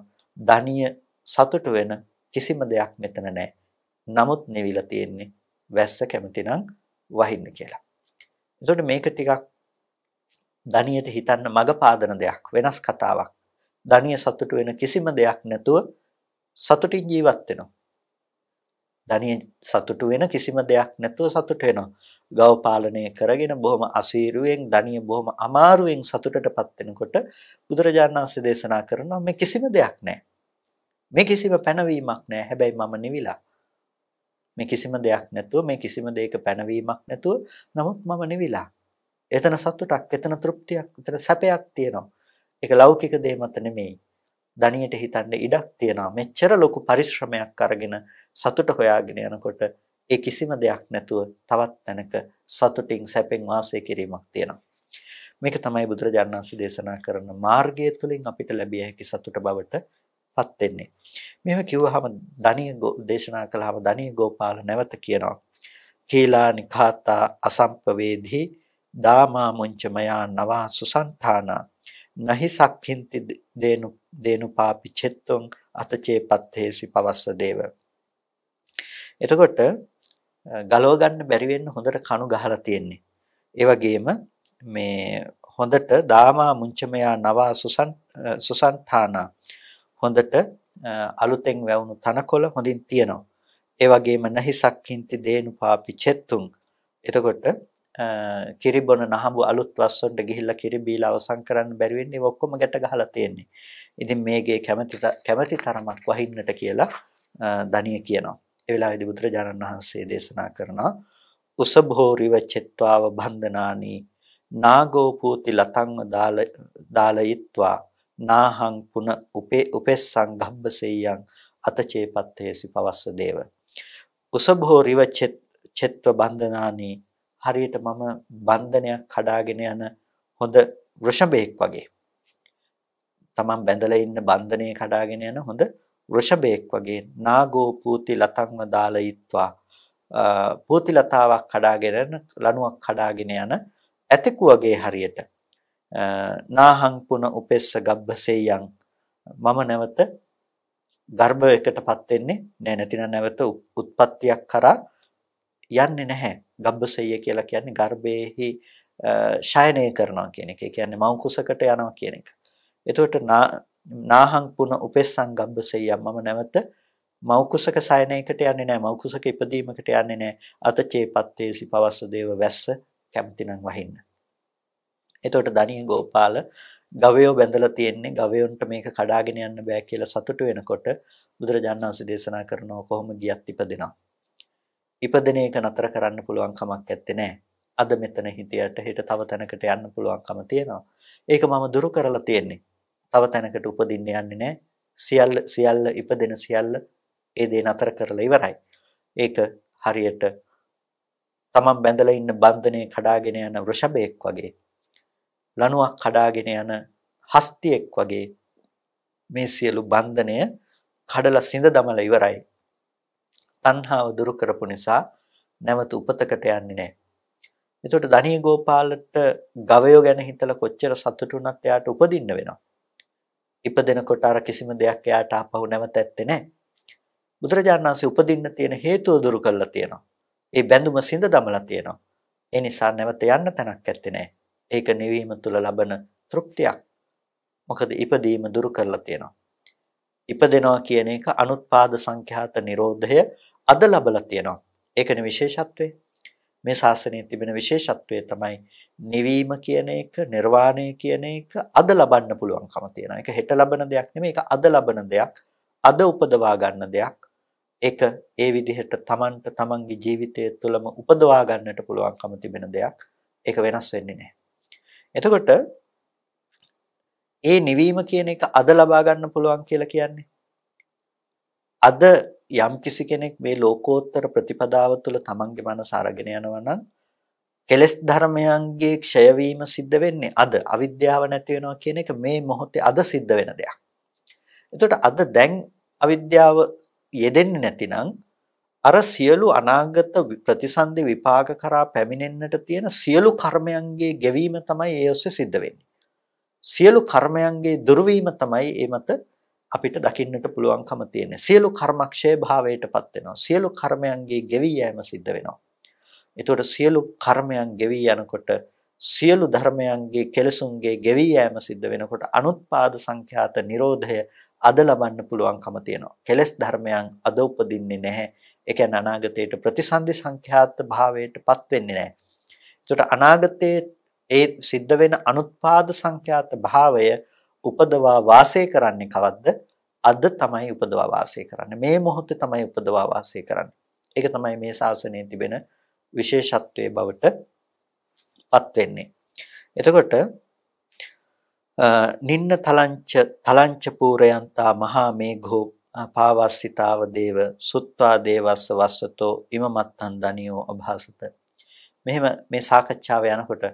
ධනිය සතුට වෙන කිසිම දෙයක් මෙතන නෑ. නමුත් නෙවිලා තියෙන්නේ වැස්ස කැමතිනම් වහින්න කියලා. එතකොට මේක ටිකක් ධනියට හිතන්න මග පාදන දෙයක් වෙනස් කතාවක්. ධනිය සතුට වෙන කිසිම දෙයක් නැතුව සතුටින් ජීවත් වෙනවා. ධනිය සතුටු වෙන කිසිම දෙයක් නැතුව සතුට වෙනවා. ගව පාලනය කරගෙන බොහොම අසීරුවෙන් ධනිය බොහොම අමාරුවෙන් සතුටටපත් වෙනකොට බුදුරජාණන් වහන්සේ දේශනා කරනවා මේ කිසිම දෙයක් නැහැ. මේ කිසිම පැනවීමක් නැහැ. හැබැයි මම නිවිලා. මේ කිසිම දෙයක් නැතුව මේ කිසිම දෙයක පැනවීමක් නැතුව නමුත් මම නිවිලා. එතන සතුටක්, එතන තෘප්තියක්, එතන සැපයක් තියෙනවා. ඒක ලෞකික දෙයක් මත නෙමෙයි. ධනියට හිතන්න ඉඩක් තියනවා. මෙච්චර ලොකු පරිශ්‍රමයක් අරගෙන සතුට හොයාගෙන යනකොට ඒ කිසිම දෙයක් නැතුව තවත් තැනක සතුටින් සැපෙන් වාසය කිරීමක් තියෙනවා. මේක තමයි බුදුරජාණන් වහන්සේ දේශනා කරන මාර්ගය තුළින් අපිට ලැබිය හැකි සතුට බවට පත් වෙන්නේ. මෙහෙම කිව්වහම ධනිය දේශනා කළාම ධනිය ගෝපාල නැවත කියනවා. කීලානි කාතා අසම්පවේදී දාමා මුංචමයා නවා සුසන්ඨානා නහි සක්ඛින්ති දේනු දේනුපාපි චෙත්තොං අතචේපත්තේසි පවස්ස දේව. එතකොට ගලව ගන්න බැරි වෙන්න හොඳට කණු ගහලා තියෙන්නේ. ඒ වගේම මේ හොඳට දාමා මුංචමයා නවා සුසන් සුසන්තාන හොඳට අලුතෙන් වැවුණු තනකොළ හොඳින් තියෙනවා. ඒ වගේම නැහි සක්කින්ති දේනුපාපි චෙත්තුං. එතකොට කිරිබොන නහඹු අලුත් වස්සොන්ට ගිහිල්ලා කිරි බීලා අවසන් කරන්න බැරි වෙන්නේ ඔක්කොම ගැට ගහලා තියෙන්නේ. ඉතින් මේකේ කැමැති කැමැති තරමක් වහින්නට කියලා දණිය කියනවා. ඒ වෙලාවේදී බුදුරජාණන් වහන්සේ දේශනා කරනවා උසභෝරිව චෙත්වාව බන්ධනානි නාගෝපූති ලතං දාල දාලයිත්වා නාහං පුන උපේ උපෙස්සං ගබ්බසෙයං අතචේපත්තේසි පවස්ස දේව උසභෝරිව චෙත්ව බන්ධනානි හරියට මම බන්ධනයක් කඩාගෙන යන හොඳ වෘෂභයෙක් වගේ. තමන් බැඳලා ඉන්න බන්ධනය කඩාගෙන යන හොඳ වෘෂභයෙක් වගේ නාගෝ පූති ලතංව දාලයිත්වා පූති ලතාවක් කඩාගෙන ලණුවක් කඩාගෙන යන ඇතෙකු වගේ හරියට නාහං පුන උපෙස්ස ගබ්බසෙයං මම නැවත ගර්භයකටපත් වෙන්නේ නැහැ නැතිනම් නැවත උත්පත්තියක් කරා යන්නේ නැහැ ගබ්බසෙය කියලා කියන්නේ ගර්භයේහි ශයනය කරනවා කියන එක. ඒ කියන්නේ මව් කුසකට යනවා කියන එක. එතකොට නාහං පුන උපෙස්සං ගබ්බසෙය මම නැවත මව් කුසක සයනයකට යන්නේ නැහැ. මව් කුසක ඉපදීමකට යන්නේ නැහැ. අතචේපත්තේසි පවස්ස දේව වැස්ස කැමතිනම් වහින්න. එතකොට දණිය ගෝපාල ගවයෝ බැඳලා තියෙන්නේ ගවයොන්ට මේක කඩාගෙන යන්න බෑ කියලා සතුටු වෙනකොට බුදුරජාණන් වහන්සේ දේශනා කරනවා කොහොම ගියත් ඉපදෙනවා ඉපදෙන එක නතර කරන්න පුළුවන් කමක් ඇත්තේ නැහැ. අද මෙතන හිටියට හිට තව තැනකට යන්න පුළුවන්කම තියෙනවා. ඒක මම දුරු කරලා තියෙන්නේ. තව තැනකට උපදින්න යන්නේ නැහැ. සියල්ල සියල්ල ඉපදෙන සියල්ල ඒ දේ නතර කරලා ඉවරයි. ඒක හරියට තමන් බැඳලා ඉන්න බන්ධනේ කඩාගෙන යන වෘෂභයෙක් වගේ. ලණුවක් කඩාගෙන යන හස්තියෙක් වගේ මේ සියලු බන්ධනය කඩලා සිඳ දමලා ඉවරයි. තණ්හාව දුරු කරපු නිසා නැවත උපතකට යන්නේ නැහැ. එතකොට ධනී ගෝපාලට ගවයෝ ගැන හිතලා කොච්චර සතුටු වුණත් එයාට උපදින්න වෙනවා. ඉපදෙනකොට අර කිසිම දෙයක් එයාට ආපහු නැවත ඇත්තේ නැහැ. බුදුරජාණන් වහන්සේ උපදින්න තියෙන හේතුව දුරු කළා තියෙනවා. ඒ බැඳුම සිඳ දමලා තියෙනවා. ඒ නිසා නැවත යන්න තැනක් ඇත්තේ නැහැ. ඒක නිවීම තුළ ලබන තෘප්තියක්. මොකද ඉපදීම දුරු කරලා තියෙනවා. ඉපදෙනවා කියන එක අනුත්පාද සංඛ්‍යාත නිරෝධය අද ලබලා තියෙනවා. ඒකනේ විශේෂත්වය. මේ ශාසනයේ තිබෙන විශේෂත්වය තමයි නිවීම කියන එක, නිර්වාණය කියන එක අද ලබන්න පුළුවන්කම තියෙනවා. ඒක හෙට ලබන දෙයක් නෙමෙයි. ඒක අද ලබන දෙයක්. අද උපදවා ගන්න දෙයක්. ඒක ඒ විදිහට Tamanට Tamanගේ ජීවිතය තුළම උපදවා ගන්නට පුළුවන්කම තිබෙන දෙයක්. ඒක වෙනස් වෙන්නේ නැහැ. එතකොට ඒ නිවීම කියන එක අද ලබා ගන්න පුළුවන් කියලා කියන්නේ අද යම් කිසි කෙනෙක් මේ ලෝකෝත්තර ප්‍රතිපදාව තුළ තමන්ගේ මනස අරගෙන යනවා නම් කෙලස් ධර්මයන්ගේ ක්ෂය වීම සිද්ධ වෙන්නේ අද අවිද්‍යාව නැති වෙනවා කියන එක මේ මොහොතේ අද සිද්ධ වෙන දෙයක්. එතකොට අද දැන් අවිද්‍යාව යෙදෙන්නේ නැතිනම් අර සියලු අනාගත ප්‍රතිසන්දි විපාක කරා පැමිණෙන්නට තියෙන සියලු කර්මයන්ගේ ගෙවීම තමයි ඒ ඔස්සේ සිද්ධ වෙන්නේ. සියලු කර්මයන්ගේ දුර්වීම තමයි ඒ මත අපිට දකින්නට පුළුවන්කම තියෙන සියලු කර්මක්ෂය භාවයටපත් වෙනවා සියලු කර්මයන්ගේ ගෙවි යෑම සිද්ධ වෙනවා එතකොට සියලු කර්මයන් ගෙවි යනකොට සියලු ධර්මයන්ගේ කෙලසුන්ගේ ගෙවි යෑම සිද්ධ වෙනකොට අනුත්පාද සංඛ්‍යාත නිරෝධය අද ලබන්න පුළුවන්කම තියෙනවා කෙලස් ධර්මයන් අද උපදින්නේ නැහැ ඒ කියන්නේ අනාගතයට ප්‍රතිසන්දි සංඛ්‍යාත භාවයටපත් වෙන්නේ නැහැ එතකොට අනාගතයේ ඒ සිද්ධ වෙන අනුත්පාද සංඛ්‍යාත භාවය උපදවා වාසය කරන්නේ කවද්ද? අද තමයි උපදවා වාසය කරන්නේ. මේ මොහොතේ තමයි උපදවා වාසය කරන්නේ. ඒක තමයි මේ ශාසනයේ තිබෙන විශේෂත්වයේ බවට පත් වෙන්නේ. එතකොට නින්න තලංච තලංච පූරයන්තා මහා මේඝෝ පාවස්සිතාව දේව සුත්වා දේවස්ස වස්සතෝ ඉමමත්තන් දනියෝ අභාසත මෙහෙම මේ සාකච්ඡාව යනකොට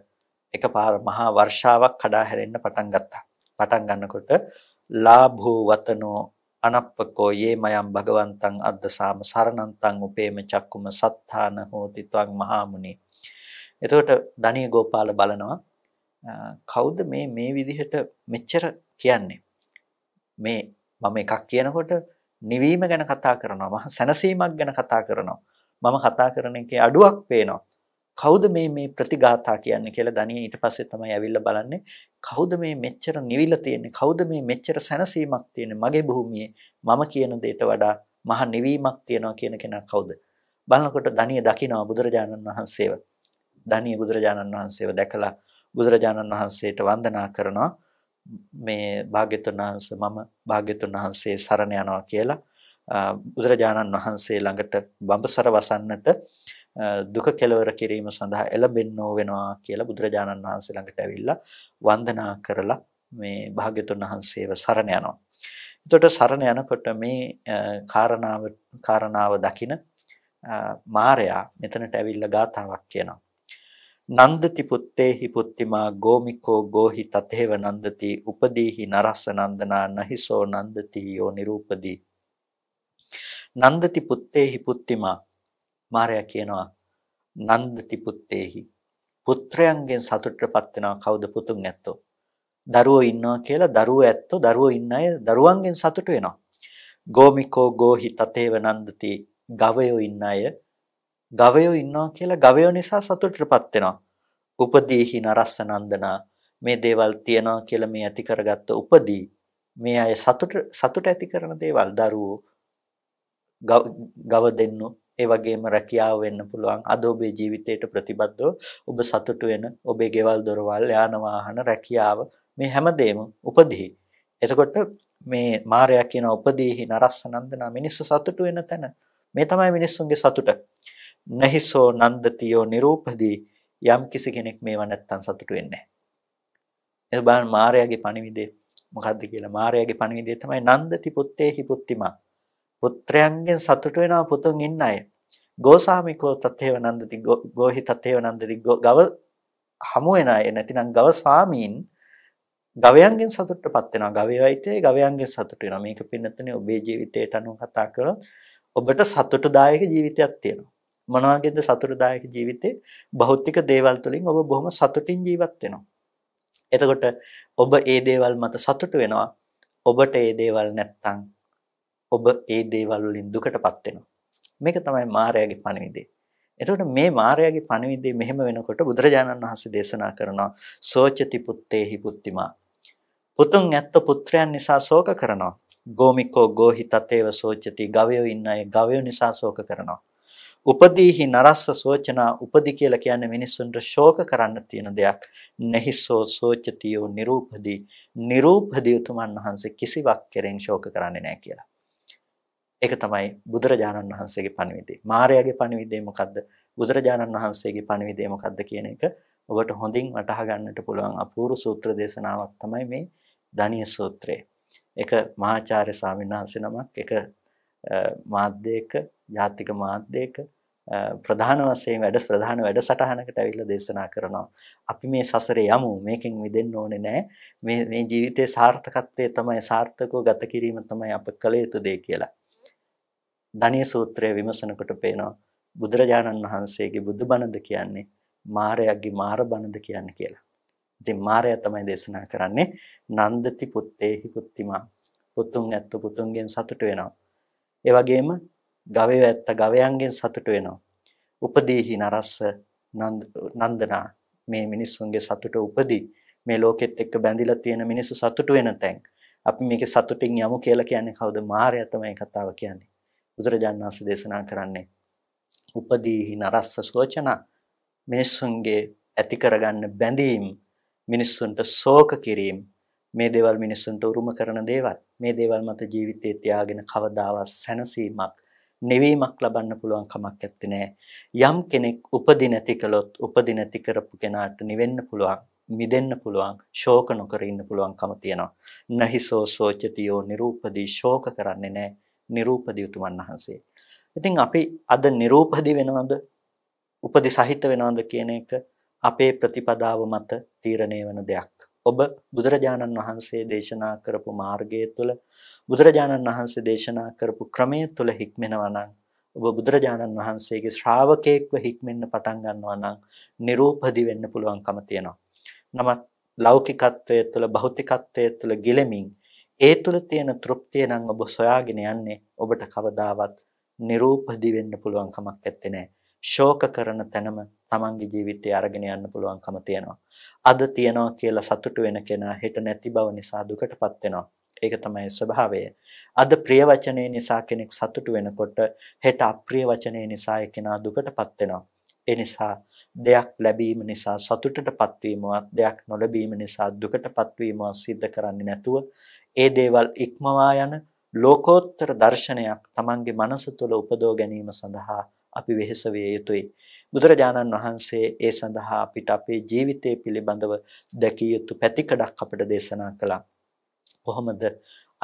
එකපාර මහා වර්ෂාවක් කඩා හැලෙන්න පටන් ගත්තා පටන් ගන්නකොට ලාභෝ වතනෝ අනප්පකෝ යේමයන් භගවන්තං අද්දසාම සරණන්තං උපේම චක්කුම සත්තාන හෝති ත්වං මහාමුනි. එතකොට ධනී ගෝපාල බලනවා කවුද මේ මේ විදිහට මෙච්චර කියන්නේ? මේ මම එකක් කියනකොට නිවීම ගැන කතා කරනවා. මහ සැනසීමක් ගැන කතා කරනවා. මම කතා කරන එකේ අඩුවක් පේනවා. කවුද මේ මේ ප්‍රතිගාථා කියන්නේ කියලා දනිය ඊට පස්සේ තමයි ඇවිල්ලා බලන්නේ කවුද මේ මෙච්චර නිවිලා තියෙන්නේ කවුද මේ මෙච්චර සැනසීමක් තියෙන්නේ මගේ භූමියේ මම කියන දෙයට වඩා මහ නිවීමක් තියෙනවා කියන කෙනා කවුද බලනකොට දනිය දකිනවා බුදුරජාණන් වහන්සේව දනිය බුදුරජාණන් වහන්සේව දැකලා බුදුරජාණන් වහන්සේට වන්දනා කරනවා මේ භාග්‍යතුන් වහන්සේ මම භාග්‍යතුන් වහන්සේ සරණ යනවා කියලා බුදුරජාණන් වහන්සේ ළඟට බඹසර වසන්නට දුක කෙලවර කිරීම සඳහා එළඹෙන්නෝ වෙනවා කියලා බුදුරජාණන් වහන්සේ ළඟට ඇවිල්ලා වන්දනා කරලා මේ භාග්‍යතුන් වහන්සේව සරණ යනවා. එතකොට සරණ යනකොට මේ කාරණාව කාරණාව දකින මාරයා මෙතනට ඇවිල්ලා ගාතාවක් කියනවා. නන්දති පුත්තේහි පුත්තිමා ගෝමිකෝ ගෝහි තතේව නන්දති උපදීහි නරස්ස නන්දනා නහිසෝ නන්දති යෝ නිරූපදී නන්දති පුත්තේහි පුත්තිමා මාරයා කියනවා නන්දති පුත්තේහි පුත්‍රයන්ගෙන් සතුටටපත් වෙනවා කවුද පුතුන් ඇත්තෝ දරුවෝ ඉන්නවා කියලා දරුවෝ ඇත්තෝ දරුවෝ ඉන්න අය දරුවන්ගෙන් සතුට වෙනවා ගෝමිකෝ ගෝහි තතේව නන්දති ගවයෝ ඉන්න අය ගවයෝ ඉන්නවා කියලා ගවයෝ නිසා සතුටටපත් වෙනවා උපදීහි නරස්ස නන්දනා මේ දේවල් තියනවා කියලා මේ ඇති කරගත්ත උපදී මේ අය සතුට සතුට ඇති කරන දේවල් දරුවෝ ගව දෙන්නෝ ඒ වගේම රැකියාව වෙන්න පුළුවන්. අද ඔබේ ජීවිතයට ප්‍රතිබද්ධව ඔබ සතුටු වෙන ඔබේ ගෙවල් දොරවල් යාන වාහන රැකියාව මේ හැමදේම උපදී. එතකොට මේ මායя කියන උපදීහි නරස්සනන්දනා මිනිස්සු සතුටු වෙන තැන මේ තමයි මිනිස්සුන්ගේ සතුට. නහිසෝ නන්දතියෝ නිරූපදී යම් කිසි කෙනෙක් මේව නැත්තම් සතුටු වෙන්නේ නැහැ. එතකොට බලන්න මායяගේ පණිවිඩය මොකද්ද කියලා මාර්යාගේ පණිවිඩය තමයි නන්දති පුත්තේහි පුත්තිමා පුත්‍රයන්ගෙන් සතුට වෙනවා පුතුන් ඉන්න අය ගෝසාමිකෝ තත්ථේව නන්දති ගෝහි තත්ථේව නන්දති ගව හමු වෙන අය නැතිනම් ගව සාමීන් ගවයන්ගෙන් සතුටටපත් වෙනවා ගවයයිතේ ගවයන්ගෙන් සතුට වෙනවා මේක පින්නතනේ ඔබේ ජීවිතයට අනුව කතා කරොත් ඔබට සතුටදායක ජීවිතයක් තියෙනවා මොනවාගේද සතුටදායක ජීවිතේ භෞතික දේවල් තුලින් ඔබ බොහොම සතුටින් ජීවත් වෙනවා එතකොට ඔබ ඒ දේවල් මත සතුට වෙනවා ඔබට ඒ දේවල් නැත්තම් ඔබ ඒ දේවල් වලින් දුකටපත් වෙනවා මේක තමයි මායාවේ පණිවිඩය. එතකොට මේ මායාවේ පණිවිඩය මෙහෙම වෙනකොට බුදුරජාණන් වහන්සේ දේශනා කරනවා සෝචති පුත්තේහි පුත්තිමා. පුතුන් ඇත්ත පුත්‍රයන් නිසා ශෝක කරනවා. ගෝමිකෝ ගෝහි තතේව සෝචති ගවයෝ ඉන්න අය ගවයෝ නිසා ශෝක කරනවා. උපදීහි නරස්ස සෝචනා උපදි කියලා කියන්නේ මිනිස්සුන්ට ශෝක කරන්න තියෙන දෙයක්. නැහිසෝ සෝචතියෝ නිරූපදී නිරූපදී උතුමන් වහන්සේ කිසිවක් කෙරෙන් ශෝක කරන්නේ නැහැ කියලා. ඒක තමයි බුදුරජාණන් වහන්සේගේ පණිවිඩය. මාර්යාගේ පණිවිඩය මොකද්ද? බුදුරජාණන් වහන්සේගේ පණිවිඩය මොකද්ද කියන එක ඔබට හොඳින් වටහා ගන්නට පුළුවන් අපූර්ව සූත්‍ර දේශනාවක් තමයි මේ ධානීය සූත්‍රය. ඒක මහාචාර්ය ස්වාමීන් වහන්සේ නමක් ඒක මාධ්‍යයක ජාතික මාධ්‍යයක ප්‍රධාන වශයෙන් වැඩ ප්‍රධාන වැඩසටහනකට ඇවිල්ලා දේශනා කරනවා. අපි මේ සසරේ යමු. මේකෙන් මිදෙන්න ඕනේ නෑ. මේ මේ ජීවිතේ සාර්ථකත්වයේ තමයි සාර්ථකව ගත කිරීම තමයි අප කළ යුතු දේ කියලා. ධනිය සූත්‍රය විමසනකොට පේනවා බුදුරජාණන් වහන්සේගේ බුදුබණද කියන්නේ මාරයගේ මාර බණද කියන්නේ කියලා. ඉතින් මාරය තමයි දේශනා කරන්නේ නන්දති පුත්තේහි පුත්තිමා. පුතුන් ඇත්ත පුතුන්ගෙන් සතුට වෙනවා. ඒ වගේම ගවයෝ ඇත්ත ගවයන්ගෙන් සතුට වෙනවා. උපදීහි නරස්ස නන්දනා මේ මිනිස්සුන්ගේ සතුට උපදී මේ ලෝකෙත් එක්ක බැඳිලා තියෙන මිනිස්සු සතුට වෙන තැන්. අපි මේකේ සතුටින් යමු කියලා කියන්නේ කවුද? මාරය තමයි කතාව කියන්නේ. බුදුරජාණන් වහන්සේ දේශනා කරන්නේ උපදීහි නරස්ස සෝචනා මිනිස්සුන්ගේ ඇති කරගන්න බැඳීම් මිනිස්සුන්ට ශෝක කිරීම මේ දේවල් මිනිස්සුන්ට උරුම කරන දේවල් මේ දේවල් මත ජීවිතේ තියාගෙන කවදාවත් සැනසීමක් නිවීමක් ලබන්න පුළුවන් කමක් නැත්තේ නෑ යම් කෙනෙක් උපදින ඇති කළොත් උපදින ඇති කරපු කෙනාට නිවෙන්න පුළුවන් මිදෙන්න පුළුවන් ශෝක නොකර ඉන්න පුළුවන්කම තියෙනවා නහිසෝ සෝචතියෝ නිරූපදී ශෝක කරන්නේ නෑ නිරූපදී උතුමන් වහන්සේ. ඉතින් අපි අද නිරූපදී වෙනවද උපදි සහිත වෙනවද කියන එක අපේ ප්‍රතිපදාව මත තීරණය වන දෙයක්. ඔබ බුදුරජාණන් වහන්සේ දේශනා කරපු මාර්ගය තුළ බුදුරජාණන් වහන්සේ දේශනා කරපු ක්‍රමය තුළ හික්මෙනවා නම් ඔබ බුදුරජාණන් වහන්සේගේ ශ්‍රාවකයෙක්ව හික්මෙන්න පටන් ගන්නවා නම් නිරූපදී වෙන්න පුළුවන්කම තියෙනවා. නමුත් ලෞකිකත්වයේ තුළ භෞතිකත්වයේ තුළ ගිලෙමින් ඒ තුල තියෙන තෘප්තිය නම් ඔබ සොයාගෙන යන්නේ ඔබට කවදාවත් නිරූපදි වෙන්න පුළුවන් කමක් නැත්තේ නෑ. ශෝක කරන තැනම තමන්ගේ ජීවිතය අරගෙන යන්න පුළුවන්කම තියෙනවා. අද තියනවා කියලා සතුටු වෙන කෙනා හෙට නැති බව නිසා දුකටපත් වෙනවා. ඒක තමයි ස්වභාවය. අද ප්‍රිය වචනේ නිසා කෙනෙක් සතුටු වෙනකොට හෙට අප්‍රිය වචනේ නිසා ඒ කෙනා දුකටපත් වෙනවා. ඒ නිසා දෙයක් ලැබීම නිසා සතුටටපත් වීමවත් දෙයක් නොලැබීම නිසා දුකටපත් වීමවත් සිද්ධ කරන්නේ නැතුව ඒ දේවල් ඉක්මවා යන ලෝකෝත්තර දර්ශනයක් Tamange මනස තුළ උපදව ගැනීම සඳහා අපි වෙහෙස විය යුතුයි. බුදුරජාණන් වහන්සේ ඒ සඳහා අපිට අපේ ජීවිතය පිළිබඳව දැකිය යුතු පැතිකඩක් අපිට දේශනා කළා. කොහොමද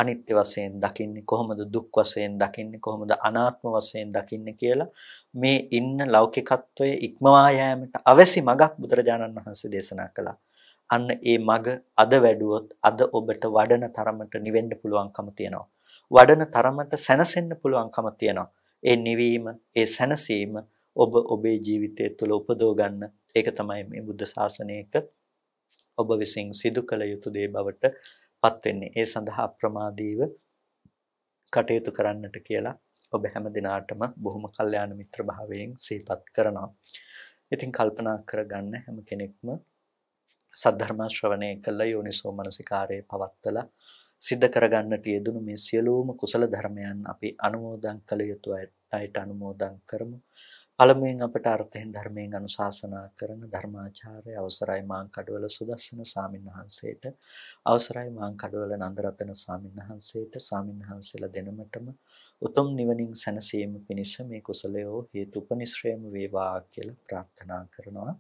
අනිත්‍ය වශයෙන් දකින්නේ කොහොමද දුක් වශයෙන් දකින්නේ කොහොමද අනාත්ම වශයෙන් දකින්නේ කියලා මේ ඉන්න ලෞකිකත්වයේ ඉක්මවා යෑමට අවැසි මඟක් බුදුරජාණන් වහන්සේ දේශනා කළා. අන්න ඒ මග අද වැඩුවොත් අද ඔබට වඩන තරමට නිවෙන්න පුළුවන්කම තියෙනවා. වඩන තරමට සැනසෙන්න පුළුවන්කම තියෙනවා. ඒ නිවීම, ඒ සැනසීම ඔබ ඔබේ ජීවිතය තුළ උපදව ගන්න. ඒක තමයි මේ බුද්ධ ශාසනයක ඔබ විසින් සිදු කළ යුතු දේ බවට පත් වෙන්නේ. ඒ සඳහා ප්‍රමාදීව කටයුතු කරන්නට කියලා ඔබ හැම දිනාටම බොහොම කල්යාණ මිත්‍ර භාවයෙන් සිහිපත් කරනවා. ඉතින් කල්පනා කරගන්න හැම කෙනෙක්ම සද්ධර්ම ශ්‍රවණය කළා යෝනිසෝ මනසිකාරයේ පවත්තලා සිද්ධ කරගන්නට යෙදුණු මේ සියලුම කුසල ධර්මයන් අපි අනුමෝදන් කළ යුතු අයට අනුමෝදන් කරමු. පළමුවෙන් අපට අර්ථයෙන් ධර්මයෙන් අනුශාසනා කරන ධර්මාචාර්ය අවසරයි මාං කඩවල සුදස්සන සාමින්හන්සේට අවසරයි මාං කඩවල නන්දරතන සාමින්හන්සේට සාමින්හන්සලා දෙනමටම උතුම් නිවනින් සැනසීම පිණිස මේ කුසලයෝ හේතුපනිශ්‍රේම වේවා කියලා ප්‍රාර්ථනා කරනවා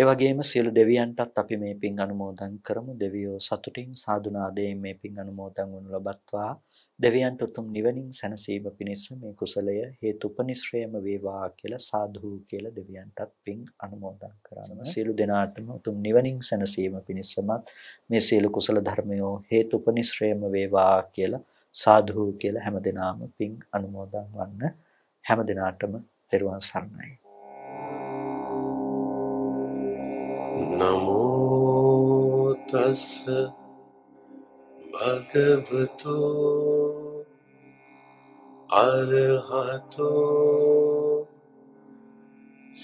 ඒ වගේම සියලු දෙවියන්ටත් අපි මේ පින් අනුමෝදන් කරමු. දෙවියෝ සතුටින් සාදුනාදයෙන් මේ පින් අනුමෝදන් වනු ලබත්වා. දෙවියන්ට උතුම් නිවනින් සැනසීම පිණිස මේ කුසලය හේතුපනිශ්‍රයම වේවා කියලා සාදු කියලා දෙවියන්ටත් පින් අනුමෝදන් කරනවා. සියලු දෙනාටම උතුම් නිවනින් සැනසීම පිණිසමත් මේ සියලු කුසල ධර්මයෝ හේතුපනිශ්‍රයම වේවා කියලා සාදු කියලා හැම දිනාම පින් අනුමෝදන් වන්න හැම දිනාටම තෙරුවන් සරණයි नमो तस् भगवतो अरहतो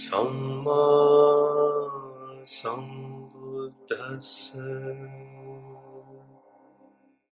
सम्मा सम्बुद्धस्य